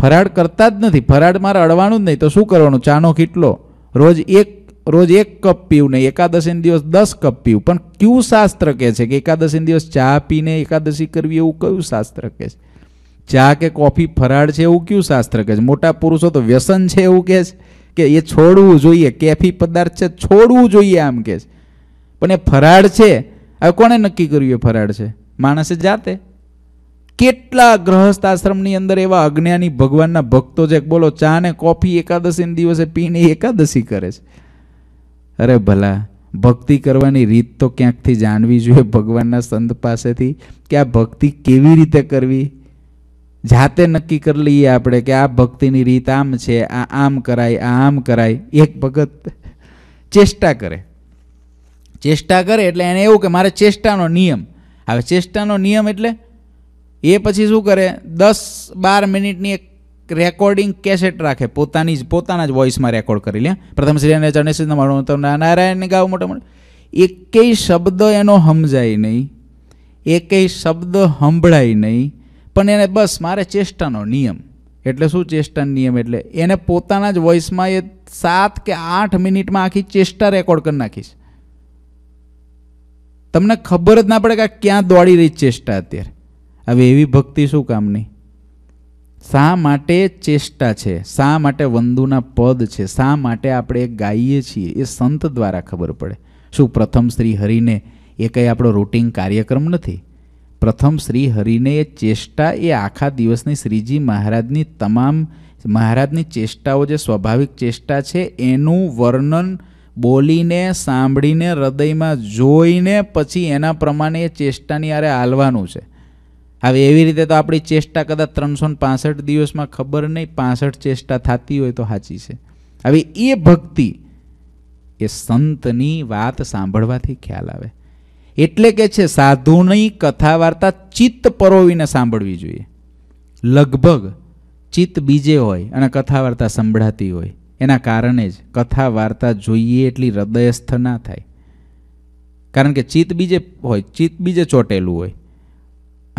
ફરાડ કરતા જ નથી મારે અડવાનું જ નહીં તો શું કરવાનું ચાનો કેટલો રોજ એક રોજ એક કપ પીવું નહીં એકાદશીને દિવસ દસ કપ પીવું પણ કયું શાસ્ત્ર કહે છે કે એકાદશી દિવસ ચા પીને એકાદશી કરવી એવું કયું શાસ્ત્ર કહે છે ચા કે કોફી ફરાળ છે એવું કયું શાસ્ત્ર કહે છે મોટા પુરુષો તો વ્યસન છે એવું કહે છે કે એ છોડવું જોઈએ કેફી પદાર્થ છે છોડવું જોઈએ આમ કહે છે પણ એ ફરાળ છે હવે કોણે નક્કી કર્યું એ ફરાળ છે માણસે જાતે કેટલા ગ્રહસ્થ આશ્રમની અંદર એવા અજ્ઞાની ભગવાનના ભક્તો છે બોલો ચા ને કોફી એકાદશી દિવસે પીને એકાદશી કરે છે અરે ભલા ભક્તિ કરવાની રીત તો ક્યાંકથી જાણવી જોઈએ ભગવાનના સંત પાસેથી કે આ ભક્તિ કેવી રીતે કરવી જાતે નક્કી કરી લઈએ આપણે કે આ ભક્તિની રીત આમ છે આ આમ કરાય આ આમ કરાય એક ભગત ચેષ્ટા કરે ચેષ્ટા કરે એટલે એને એવું કે મારે ચેષ્ટાનો નિયમ હવે ચેષ્ટાનો નિયમ એટલે એ પછી શું કરે દસ બાર મિનિટની એક રેકોર્ડિંગ કેસેટ રાખે પોતાની જ પોતાના જ વોઇસમાં રેકોર્ડ કરી લે પ્રથમ શ્રી અને ચરણેશ્રી મારું તમને નારાયણને ગાવ મોટા મોટા એકેય શબ્દ એનો સમજાય નહીં એકેય શબ્દ સંભળાય નહીં પણ એને બસ મારે ચેષ્ટાનો નિયમ એટલે શું ચેષ્ટાનો નિયમ એટલે એને પોતાના જ વોઇસમાં એ સાત કે આઠ મિનિટમાં આખી ચેષ્ટા રેકોર્ડ કરી નાખીશ તમને ખબર જ ના પડે કે ક્યાં દોડી રહી ચેષ્ટા અત્યારે હવે એવી ભક્તિ શું કામની શા માટે ચેષ્ટા છે શા માટે વંદુના પદ છે શા માટે આપણે ગાઈએ છીએ એ સંત દ્વારા ખબર પડે શું પ્રથમ શ્રી હરિને એ કંઈ આપણો રૂટિન કાર્યક્રમ નથી પ્રથમ શ્રી હરિને એ ચેષ્ટા એ આખા દિવસની શ્રીજી મહારાજની તમામ મહારાજની ચેષ્ટાઓ જે સ્વાભાવિક ચેષ્ટા છે એનું વર્ણન બોલીને સાંભળીને હૃદયમાં જોઈને પછી એના પ્રમાણે એ ચેષ્ટાની આરે હાલવાનું છે હવે એવી રીતે તો આપણી ચેષ્ટા કદાચ ત્રણસો ને પાસઠ દિવસમાં ખબર નહીં પાસઠ ચેષ્ટા થતી હોય તો સાચી છે હવે એ ભક્તિ એ સંતની વાત સાંભળવાથી ખ્યાલ આવે એટલે કે છે સાધુની કથા વાર્તા ચિત્ત પરોવીને સાંભળવી જોઈએ લગભગ ચિત્ત બીજે હોય અને કથા વાર્તા સંભળાતી હોય એના કારણે જ કથા વાર્તા જોઈએ એટલી હૃદયસ્થ ના થાય કારણ કે ચિત્ત બીજે હોય ચિત્ત બીજે ચોટેલું હોય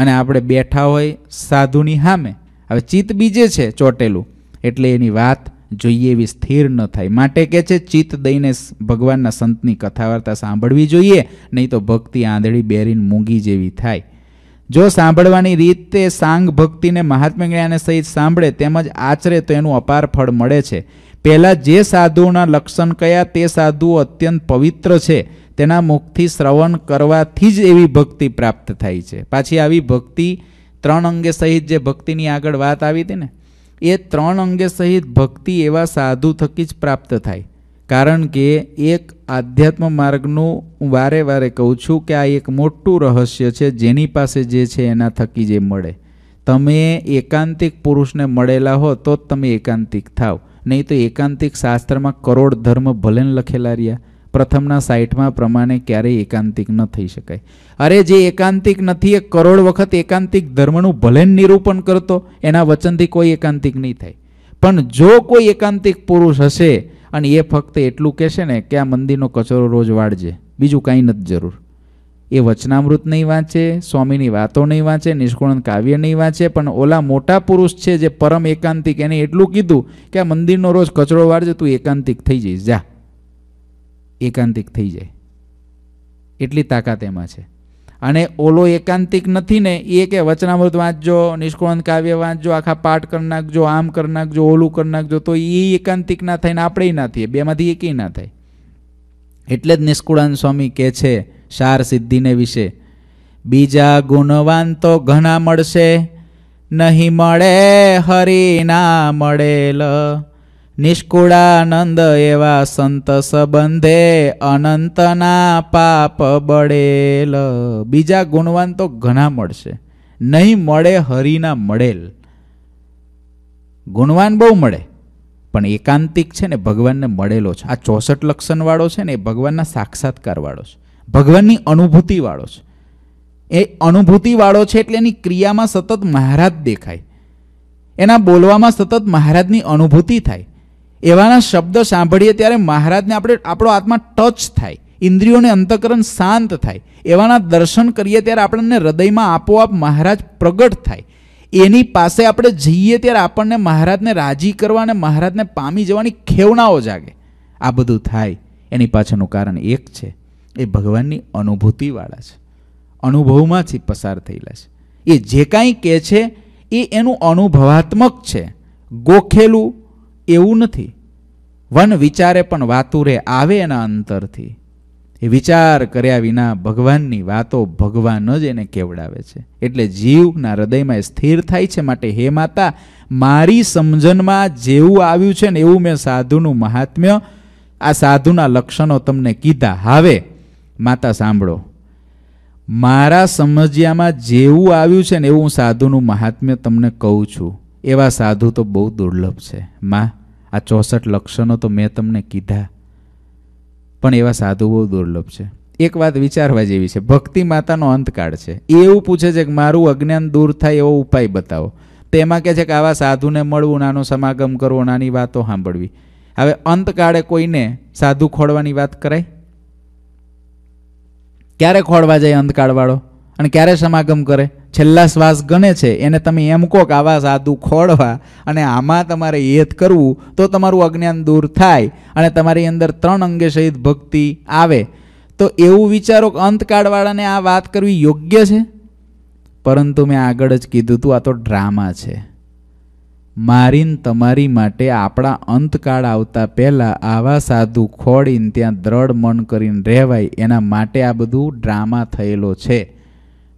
અને આપણે બેઠા હોય સાધુની સામે હવે ચિત્ત બીજે છે ચોટેલું એટલે એની વાત જોઈએ એવી સ્થિર ન થાય માટે કે છે ચિત્ત દઈને ભગવાનના સંતની કથા વાર્તા સાંભળવી જોઈએ નહીં તો ભક્તિ આંધળી બેરીને મૂંગી જેવી થાય જો સાંભળવાની રીતે સાંગ ભક્તિને મહાત્મા જ્ઞાને સહિત સાંભળે તેમજ આચરે તો એનું અપાર ફળ મળે છે પહેલાં જે સાધુઓના લક્ષણ કયા તે સાધુઓ અત્યંત પવિત્ર છે તેના મુખથી શ્રવણ કરવાથી જ એવી ભક્તિ પ્રાપ્ત થાય છે પાછી આવી ભક્તિ ત્રણ અંગે સહિત જે ભક્તિની આગળ વાત આવી હતી ને એ ત્રણ અંગે સહિત ભક્તિ એવા સાધુ થકી જ પ્રાપ્ત થાય કારણ કે એક આધ્યાત્મ માર્ગનું હું વારે વારે કહું છું કે આ એક મોટું રહસ્ય છે જેની પાસે જે છે એના થકી જે મળે તમે એકાંતિક પુરુષને મળેલા હો તો જ તમે એકાંતિક થાવ નહીં તો એકાંતિક શાસ્ત્રમાં કરોડ ધર્મ ભલેન લખેલા રહ્યા પ્રથમના સાઈઠમાં પ્રમાણે ક્યારેય એકાંતિક ન થઈ શકાય અરે જે એકાંતિક નથી એ કરોડ વખત એકાંતિક ધર્મનું ભલે નિરૂપણ કરતો એના વચનથી કોઈ એકાંતિક નહીં થાય પણ જો કોઈ એકાંતિક પુરુષ હશે અને એ ફક્ત એટલું કહેશે ને કે આ મંદિરનો કચરો રોજ વાળજે બીજું કાંઈ નથી જરૂર એ વચનામૃત નહીં વાંચે સ્વામીની વાતો નહીં વાંચે નિષ્કુળન કાવ્ય નહીં વાંચે પણ ઓલા મોટા પુરુષ છે જે પરમ એકાંતિક એને એટલું કીધું કે આ મંદિરનો રોજ કચરો વાળજે તું એકાંતિક થઈ જઈશ જા એકાંતિક થઈ જાય એટલી તાકાત એમાં છે અને ઓલો એકાંતિક નથી ને એ કે વચનામૃત વાંચજો નિષ્કુળંત કાવ્ય વાંચજો આખા પાઠ કરી નાખજો આમ કરી નાખજો ઓલું કરી નાખજો તો એ એકાંતિક ના થાય ને આપણે ના થઈએ બેમાંથી એકેય ના થાય એટલે જ નિષ્કુળાંત સ્વામી કહે છે સાર સિદ્ધિને વિશે બીજા ગુણવાન તો ઘણા મળશે નહીં મળે હરી ના મળેલ નિષ્કુળાનંદ એવા સંત સંબંધે અનંતના પાપ બળેલ બીજા ગુણવાન તો ઘણા મળશે નહીં મળે હરિના મળેલ ગુણવાન બહુ મળે પણ એકાંતિક છે ને ભગવાનને મળેલો છે આ ચોસઠ લક્ષણવાળો છે ને એ ભગવાનના સાક્ષાત્કારવાળો છે ભગવાનની અનુભૂતિવાળો છે એ અનુભૂતિવાળો છે એટલે એની ક્રિયામાં સતત મહારાજ દેખાય એના બોલવામાં સતત મહારાજની અનુભૂતિ થાય એવાના શબ્દ સાંભળીએ ત્યારે મહારાજને આપણે આપણો આત્મા ટચ થાય ઇન્દ્રિયોને અંતકરણ શાંત થાય એવાના દર્શન કરીએ ત્યારે આપણને હૃદયમાં આપોઆપ મહારાજ પ્રગટ થાય એની પાસે આપણે જઈએ ત્યારે આપણને મહારાજને રાજી કરવા અને મહારાજને પામી જવાની ખેવણાઓ જાગે આ બધું થાય એની પાછળનું કારણ એક છે એ ભગવાનની અનુભૂતિવાળા છે અનુભવમાંથી પસાર થયેલા છે એ જે કાંઈ કહે છે એ એનું અનુભવાત્મક છે ગોખેલું એવું નથી વન વિચારે પણ વાતુરે આવે એના અંતરથી એ વિચાર કર્યા વિના ભગવાનની વાતો ભગવાન જ એને કેવડાવે છે એટલે જીવના હૃદયમાં સ્થિર થાય છે માટે હે માતા મારી સમજણમાં જેવું આવ્યું છે ને એવું મેં સાધુનું મહાત્મ્ય આ સાધુના લક્ષણો તમને કીધા હવે માતા સાંભળો મારા સમજ્યામાં જેવું આવ્યું છે ને એવું હું સાધુનું મહાત્મ્ય તમને કહું છું એવા સાધુ તો બહુ દુર્લભ છે માં આ ચોસઠ લક્ષણો તો મેં તમને કીધા પણ એવા સાધુ બહુ દુર્લભ છે એક વાત વિચારવા જેવી છે ભક્તિ માતાનો અંતકાળ છે એ એવું પૂછે છે કે મારું અજ્ઞાન દૂર થાય એવો ઉપાય બતાવો તો એમાં કહે છે કે આવા સાધુને મળવું નાનો સમાગમ કરવો નાની વાતો સાંભળવી હવે અંતકાળે કોઈને સાધુ ખોળવાની વાત કરાય ક્યારે ખોળવા જાય અંતકાળવાળો અને ક્યારે સમાગમ કરે છેલ્લા શ્વાસ ગણે છે એને તમે એમ કહો કે આવા સાધુ ખોળવા અને આમાં તમારે યેત કરવું તો તમારું અજ્ઞાન દૂર થાય અને તમારી અંદર ત્રણ અંગે સહિત ભક્તિ આવે તો એવું વિચારો કે અંતકાળવાળાને આ વાત કરવી યોગ્ય છે પરંતુ મેં આગળ જ કીધું હતું આ તો ડ્રામા છે મારીને તમારી માટે આપણા અંતકાળ આવતા પહેલાં આવા સાધુ ખોડીને ત્યાં દ્રઢ મન કરીને રહેવાય એના માટે આ બધું ડ્રામા થયેલો છે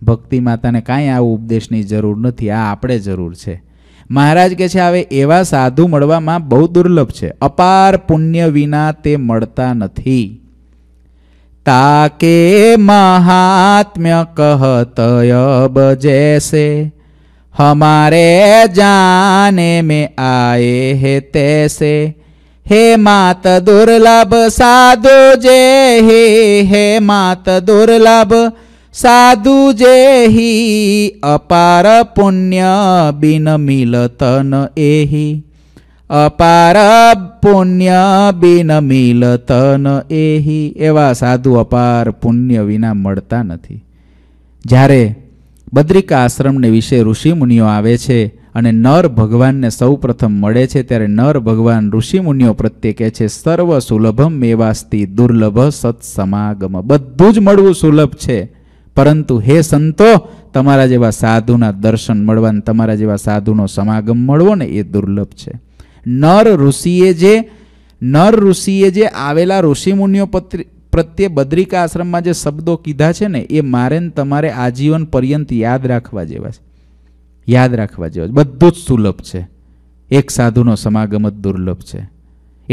ભક્તિ માતાને કાંઈ આ ઉપદેશની જરૂર નથી આ આપણે જરૂર છે મહારાજ કહે છે હવે એવા સાધુ મળવામાં બહુ દુર્લભ છે અપાર પુણ્ય વિના તે મળતા નથી તાકે મહાત્મ્ય કહતય બજેસે હમારે જાને મેં આયે હે તૈસે હે માત દુર્લભ સાધુ જે હે હે માત દુર્લભ સાધુ જેહી અપાર પુણ્ય બિન મિલતન એહી અપાર પુણ્ય બિન મિલતન એહી એવા સાધુ અપાર પુણ્ય વિના મળતા નથી જ્યારે બદ્રિકા આશ્રમને વિશે ઋષિમુનિઓ આવે છે અને નર ભગવાનને સૌપ્રથમ મળે છે ત્યારે નર ભગવાન ઋષિમુનિઓ પ્રત્યે કહે છે સર્વ સુલભમ મેવાસ્તી દુર્લભ સત્સમાગમ બધું જ મળવું સુલભ છે પરંતુ હે સંતો તમારા જેવા સાધુના દર્શન મળવાને તમારા જેવા સાધુનો સમાગમ મળવો ને એ દુર્લભ છે નર ઋષિએ જે નર ઋષિએ જે આવેલા ઋષિમુનિઓ પ્રત્યે બદ્રિકા આશ્રમમાં જે શબ્દો કીધા છે ને એ મારે ને તમારે આજીવન પર્યંત યાદ રાખવા જેવા છે યાદ રાખવા જેવા બધું જ સુલભ છે એક સાધુનો સમાગમ જ દુર્લભ છે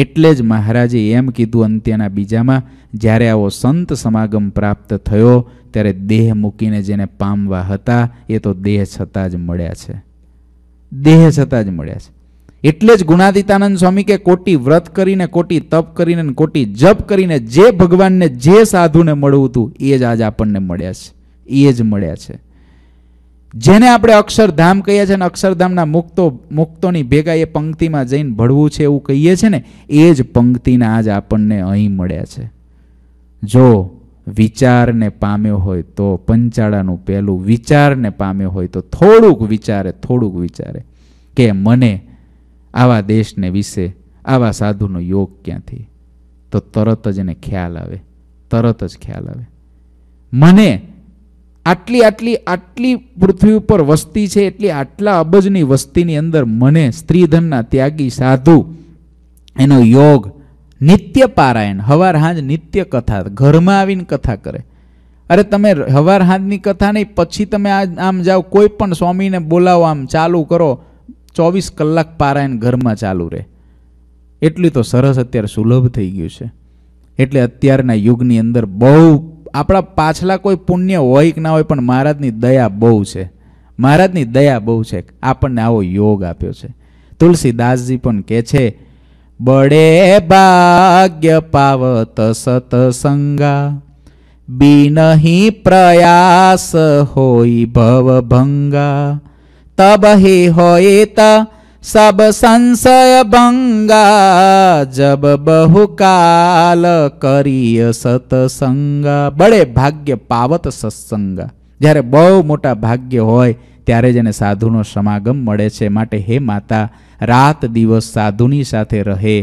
એટલે જ મહારાજે એમ કીધું અંત્યના બીજામાં જ્યારે આવો સંત સમાગમ પ્રાપ્ત થયો ત્યારે દેહ મૂકીને જેને પામવા હતા એ તો દેહ છતાં જ મળ્યા છે દેહ છતાં જ મળ્યા છે એટલે જ ગુણાદિતાનંદ સ્વામી કે કોટી વ્રત કરીને કોટી તપ કરીને કોટી જપ કરીને જે ભગવાનને જે સાધુને મળવું હતું એ જ આજ આપણને મળ્યા છે એ જ મળ્યા છે જેને આપણે અક્ષરધામ કહીએ છીએ ને અક્ષરધામના મુક્તો મુક્તોની ભેગા એ પંક્તિમાં જઈને ભળવું છે એવું કહીએ છીએ ને એ જ પંક્તિના આજ આપણને અહીં મળ્યા છે જો વિચારને પામ્યો હોય તો પંચાળાનું પહેલું વિચારને પામ્યો હોય તો થોડુંક વિચારે થોડુંક વિચારે કે મને આવા દેશને વિશે આવા સાધુનો યોગ ક્યાંથી તો તરત જ એને ખ્યાલ આવે તરત જ ખ્યાલ આવે મને આટલી આટલી આટલી પૃથ્વી ઉપર વસ્તી છે એટલી આટલા અબજની વસ્તીની અંદર મને સ્ત્રીધનના ત્યાગી સાધુ એનો યોગ નિત્ય પારાયણ હવાર હાંજ નિત્ય કથા ઘરમાં આવીને કથા કરે અરે તમે હવાર હાંજની કથા નહીં પછી તમે આમ જાઓ કોઈ પણ સ્વામીને બોલાવો આમ ચાલુ કરો ચોવીસ કલાક પારાયણ ઘરમાં ચાલુ રહે એટલી તો સરસ અત્યારે સુલભ થઈ ગયું છે એટલે અત્યારના યુગની અંદર બહુ આપણા પાછલા કોઈ પુણ્ય હોય કે ના હોય પણ મહારાજની દયા બહુ છે મહારાજની દયા બહુ છે આપણને આવો યોગ આપ્યો છે તુલસીદાસજી પણ કહે છે બળે ભાગ્ય પાવત સતસંગા બિનહી પ્રયાસ હોય ભવભંગા તબ હે હોયત સબ સંશય ભંગા જબ બહુકાલ કરીય સતસંગા બળે ભાગ્ય પાવત સત્સંગા જ્યારે બહુ મોટા ભાગ્ય હોય ત્યારે જ એને સાધુનો સમાગમ મળે છે માટે હે માતા રાત દિવસ સાધુની સાથે રહે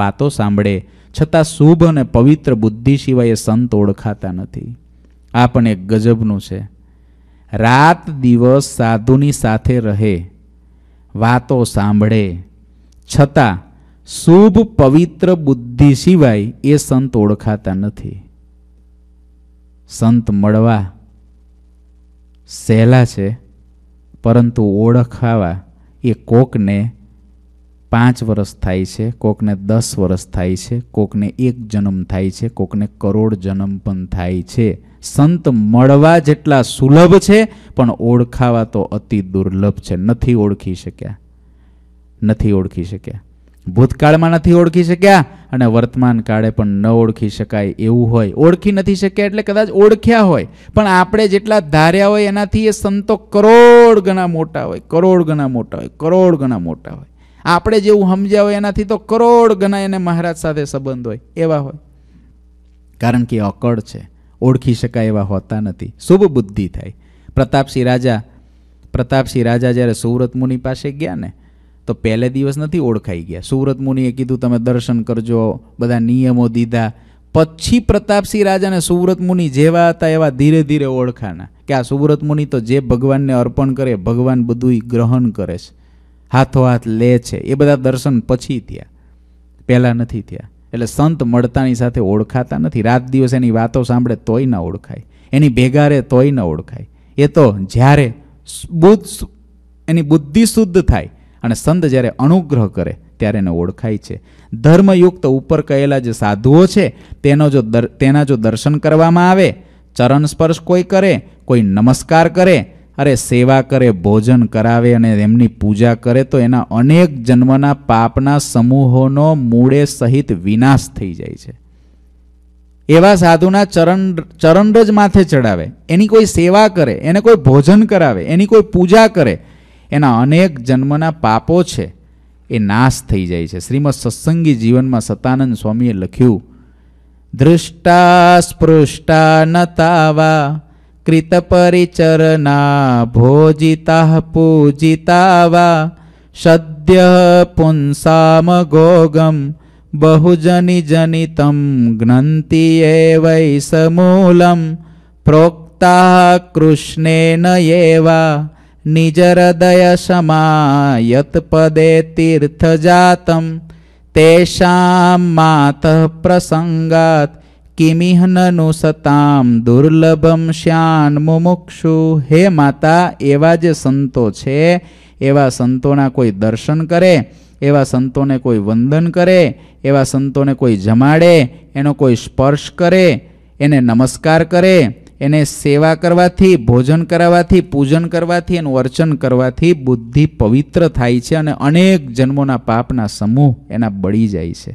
વાતો સાંભળે છતાં શુભ અને પવિત્ર બુદ્ધિ સિવાય એ સંત ઓળખાતા નથી આ પણ એક ગજબનું છે રાત દિવસ સાધુની સાથે રહે વાતો સાંભળે છતાં શુભ પવિત્ર બુદ્ધિ સિવાય એ સંત ઓળખાતા નથી સંત મળવા સહેલા છે પરંતુ ઓળખાવા એ કોકને પાંચ વર્ષ થાય છે કોકને દસ વર્ષ થાય છે કોકને એક જન્મ થાય છે કોકને કરોડ જન્મ પણ થાય છે સંત મળવા જેટલા સુલભ છે પણ ઓળખાવા તો અતિ દુર્લભ છે નથી ઓળખી શક્યા નથી ઓળખી શક્યા ભૂતકાળમાં નથી ઓળખી શક્યા અને વર્તમાન કાળે પણ ન ઓળખી શકાય એવું હોય ઓળખી નથી શક્યા એટલે કદાચ ઓળખ્યા હોય પણ આપણે જેટલા ધાર્યા હોય એનાથી એ સંતો કરોડ ગણા મોટા હોય કરોડ ગણા મોટા હોય કરોડ ગણા મોટા હોય આપણે જેવું સમજ્યા હોય એનાથી તો કરોડ ગણા એને મહારાજ સાથે સંબંધ હોય એવા હોય કારણ કે અકળ છે ઓળખી શકાય એવા હોતા નથી શુભ બુદ્ધિ થાય પ્રતાપસિંહ રાજા પ્રતાપસિંહ રાજા જ્યારે સુવ્રત મુનિ પાસે ગયા ને તો પહેલે દિવસ નથી ઓળખાઈ ગયા સુરત મુનિએ કીધું તમે દર્શન કરજો બધા નિયમો દીધા પછી પ્રતાપસિંહ રાજાને સુરત મુનિ જેવા હતા એવા ધીરે ધીરે ઓળખાના કે આ સુરત મુનિ તો જે ભગવાનને અર્પણ કરે ભગવાન બધું ગ્રહણ કરે છે હાથો હાથ લે છે એ બધા દર્શન પછી થયા પહેલાં નથી થયા એટલે સંત મળતાની સાથે ઓળખાતા નથી રાત દિવસ એની વાતો સાંભળે તોય ન ઓળખાય એની ભેગારે તોય ન ઓળખાય એ તો જ્યારે બુદ્ધ એની બુદ્ધિ શુદ્ધ થાય અને સંત જ્યારે અનુગ્રહ કરે ત્યારે એને ઓળખાય છે ધર્મયુક્ત ઉપર કહેલા જે સાધુઓ છે તેનો જો તેના જો દર્શન કરવામાં આવે ચરણ સ્પર્શ કોઈ કરે કોઈ નમસ્કાર કરે અરે સેવા કરે ભોજન કરાવે અને એમની પૂજા કરે તો એના અનેક જન્મના પાપના સમૂહોનો મૂળે સહિત વિનાશ થઈ જાય છે એવા સાધુના ચરણ ચરણ જ માથે ચડાવે એની કોઈ સેવા કરે એને કોઈ ભોજન કરાવે એની કોઈ પૂજા કરે એના અનેક જન્મના પાપો છે એ નાશ થઈ જાય છે શ્રીમદ સત્સંગી જીવનમાં સતાનંદ સ્વામીએ લખ્યું ધૃષ્ટા સ્પૃષ્ટા નતાવા કૃતપરિચરના ભોજિતા પૂજિતાવા સદ્ય પુંસામ ગોગમ બહુજની જનિતમ જ્ઞંતિ સમૂલમ પ્રોક્તા કૃષ્ણેન એવા निजहृदयशमायत्पदे तीर्थजातं तेषां मातः प्रसङ्गात् કિમિહ નનુ સતામ દુર્લભમ શ્યાન મુમુક્ષુ હે માતા એવા જે સંતો છે એવા સંતોના કોઈ દર્શન કરે એવા સંતોને કોઈ વંદન કરે એવા સંતોને કોઈ જમાડે એનો કોઈ સ્પર્શ કરે એને નમસ્કાર કરે એને સેવા કરવાથી ભોજન કરાવવાથી પૂજન કરવાથી એનું અર્ચન કરવાથી બુદ્ધિ પવિત્ર થાય છે અને અનેક જન્મોના પાપના સમૂહ એના બળી જાય છે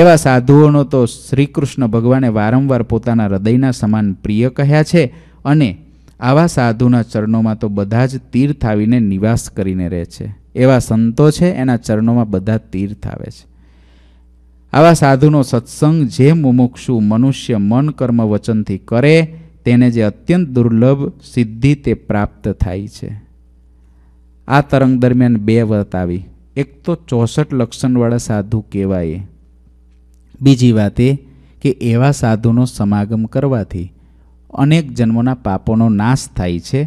એવા સાધુઓનો તો શ્રી કૃષ્ણ ભગવાને વારંવાર પોતાના હૃદયના સમાન પ્રિય કહ્યા છે અને આવા સાધુના ચરણોમાં તો બધા જ તીર્થ આવીને નિવાસ કરીને રહે છે એવા સંતો છે એના ચરણોમાં બધા તીર્થ આવે છે આવા સાધુનો સત્સંગ જે મુમુક્ષુ મનુષ્ય મન કર્મ વચનથી કરે તેને જે અત્યંત દુર્લભ સિદ્ધિ તે પ્રાપ્ત થાય છે આ તરંગ દરમિયાન બે વ્રત આવી એક તો ચોસઠ લક્ષણવાળા સાધુ કહેવાય બીજી વાત એ કે એવા સાધુનો સમાગમ કરવાથી અનેક જન્મોના પાપોનો નાશ થાય છે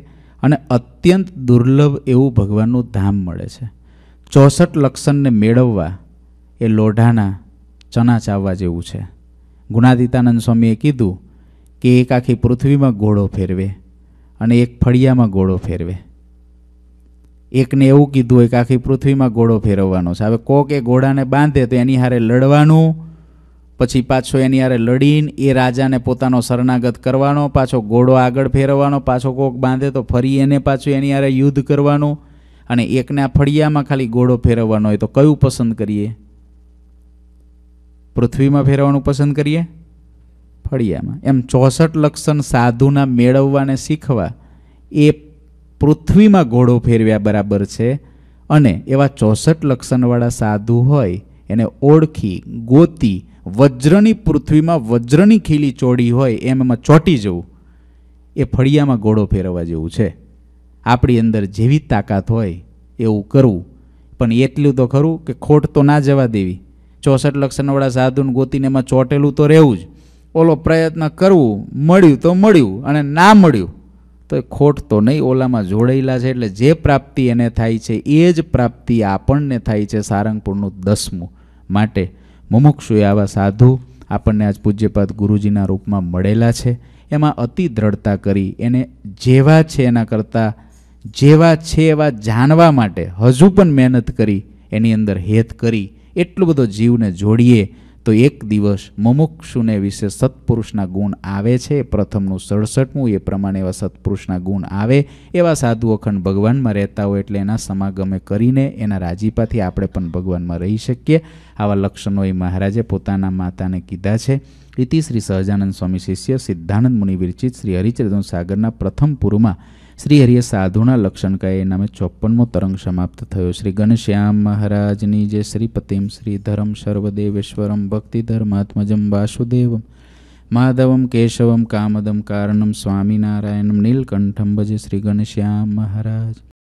અને અત્યંત દુર્લભ એવું ભગવાનનું ધામ મળે છે ચોસઠ લક્ષણને મેળવવા એ લોઢાના ચના ચાવવા જેવું છે ગુણાદિતાનંદ સ્વામીએ કીધું કે એક આખી પૃથ્વીમાં ગોળો ફેરવે અને એક ફળિયામાં ગોળો ફેરવે એકને એવું કીધું એક આખી પૃથ્વીમાં ગોળો ફેરવવાનો છે હવે કોક એ ઘોડાને બાંધે તો એની હારે લડવાનું પછી પાછો એની હારે લડીને એ રાજાને પોતાનો શરણાગત કરવાનો પાછો ઘોડો આગળ ફેરવવાનો પાછો કોક બાંધે તો ફરી એને પાછું એની હારે યુદ્ધ કરવાનું અને એકના ફળિયામાં ખાલી ઘોડો ફેરવવાનો હોય તો કયું પસંદ કરીએ પૃથ્વીમાં ફેરવવાનું પસંદ કરીએ ફળિયામાં એમ ચોસઠ લક્ષણ સાધુના મેળવવાને શીખવા એ પૃથ્વીમાં ઘોડો ફેરવ્યા બરાબર છે અને એવા ચોસઠ લક્ષણવાળા સાધુ હોય એને ઓળખી ગોતી વજ્રની પૃથ્વીમાં વજ્રની ખીલી ચોડી હોય એમ એમાં ચોટી જવું એ ફળિયામાં ઘોડો ફેરવવા જેવું છે આપણી અંદર જેવી તાકાત હોય એવું કરવું પણ એટલું તો ખરું કે ખોટ તો ના જવા દેવી ચોસઠ લક્ષણવાળા સાધુને ગોતીને એમાં ચોટેલું તો રહેવું જ ઓલો પ્રયત્ન કરવું મળ્યું તો મળ્યું અને ના મળ્યું તો એ ખોટ તો નહીં ઓલામાં જોડાયેલા છે એટલે જે પ્રાપ્તિ એને થાય છે એ જ પ્રાપ્તિ આપણને થાય છે સારંગપુરનું દસમું માટે મુમુક્ષુએ આવા સાધુ આપણને આજ પૂજ્યપાદ ગુરુજીના રૂપમાં મળેલા છે એમાં અતિ દ્રઢતા કરી એને જેવા છે એના કરતાં જેવા છે એવા જાણવા માટે હજુ પણ મહેનત કરી એની અંદર હેત કરી એટલો બધો જીવને જોડીએ તો એક દિવસ મુમુક્ષુને વિશે સત્પુરુષના ગુણ આવે છે પ્રથમનું સડસઠમું એ પ્રમાણે એવા સત્પુરુષના ગુણ આવે એવા સાધુ અખંડ ભગવાનમાં રહેતા હોય એટલે એના સમાગમે કરીને એના રાજીપાથી આપણે પણ ભગવાનમાં રહી શકીએ આવા લક્ષણો એ મહારાજે પોતાના માતાને કીધા છે ઇતિ શ્રી સહજાનંદ સ્વામી શિષ્ય સિદ્ધાનંદ મુનિ વિરચિત શ્રી હરિચરદન સાગરના પ્રથમ પૂરમાં શ્રી શ્રીહરિએ સાધુના લક્ષણ કહે નામે ચોપનમો તરંગ સમાપ્ત થયો શ્રી ઘનશ્યામ મહારાજની જે શ્રીપતિમ શ્રી ધરમ સર્વદેવેશ્વરમ ભક્તિ ધર્માત્મજમ વાસુદેવમ માધવમ કેશવમ કામદમ કારણમ સ્વામિનારાયણમ નીલકંઠમ ભજે શ્રી ઘનશ્યામ મહારાજ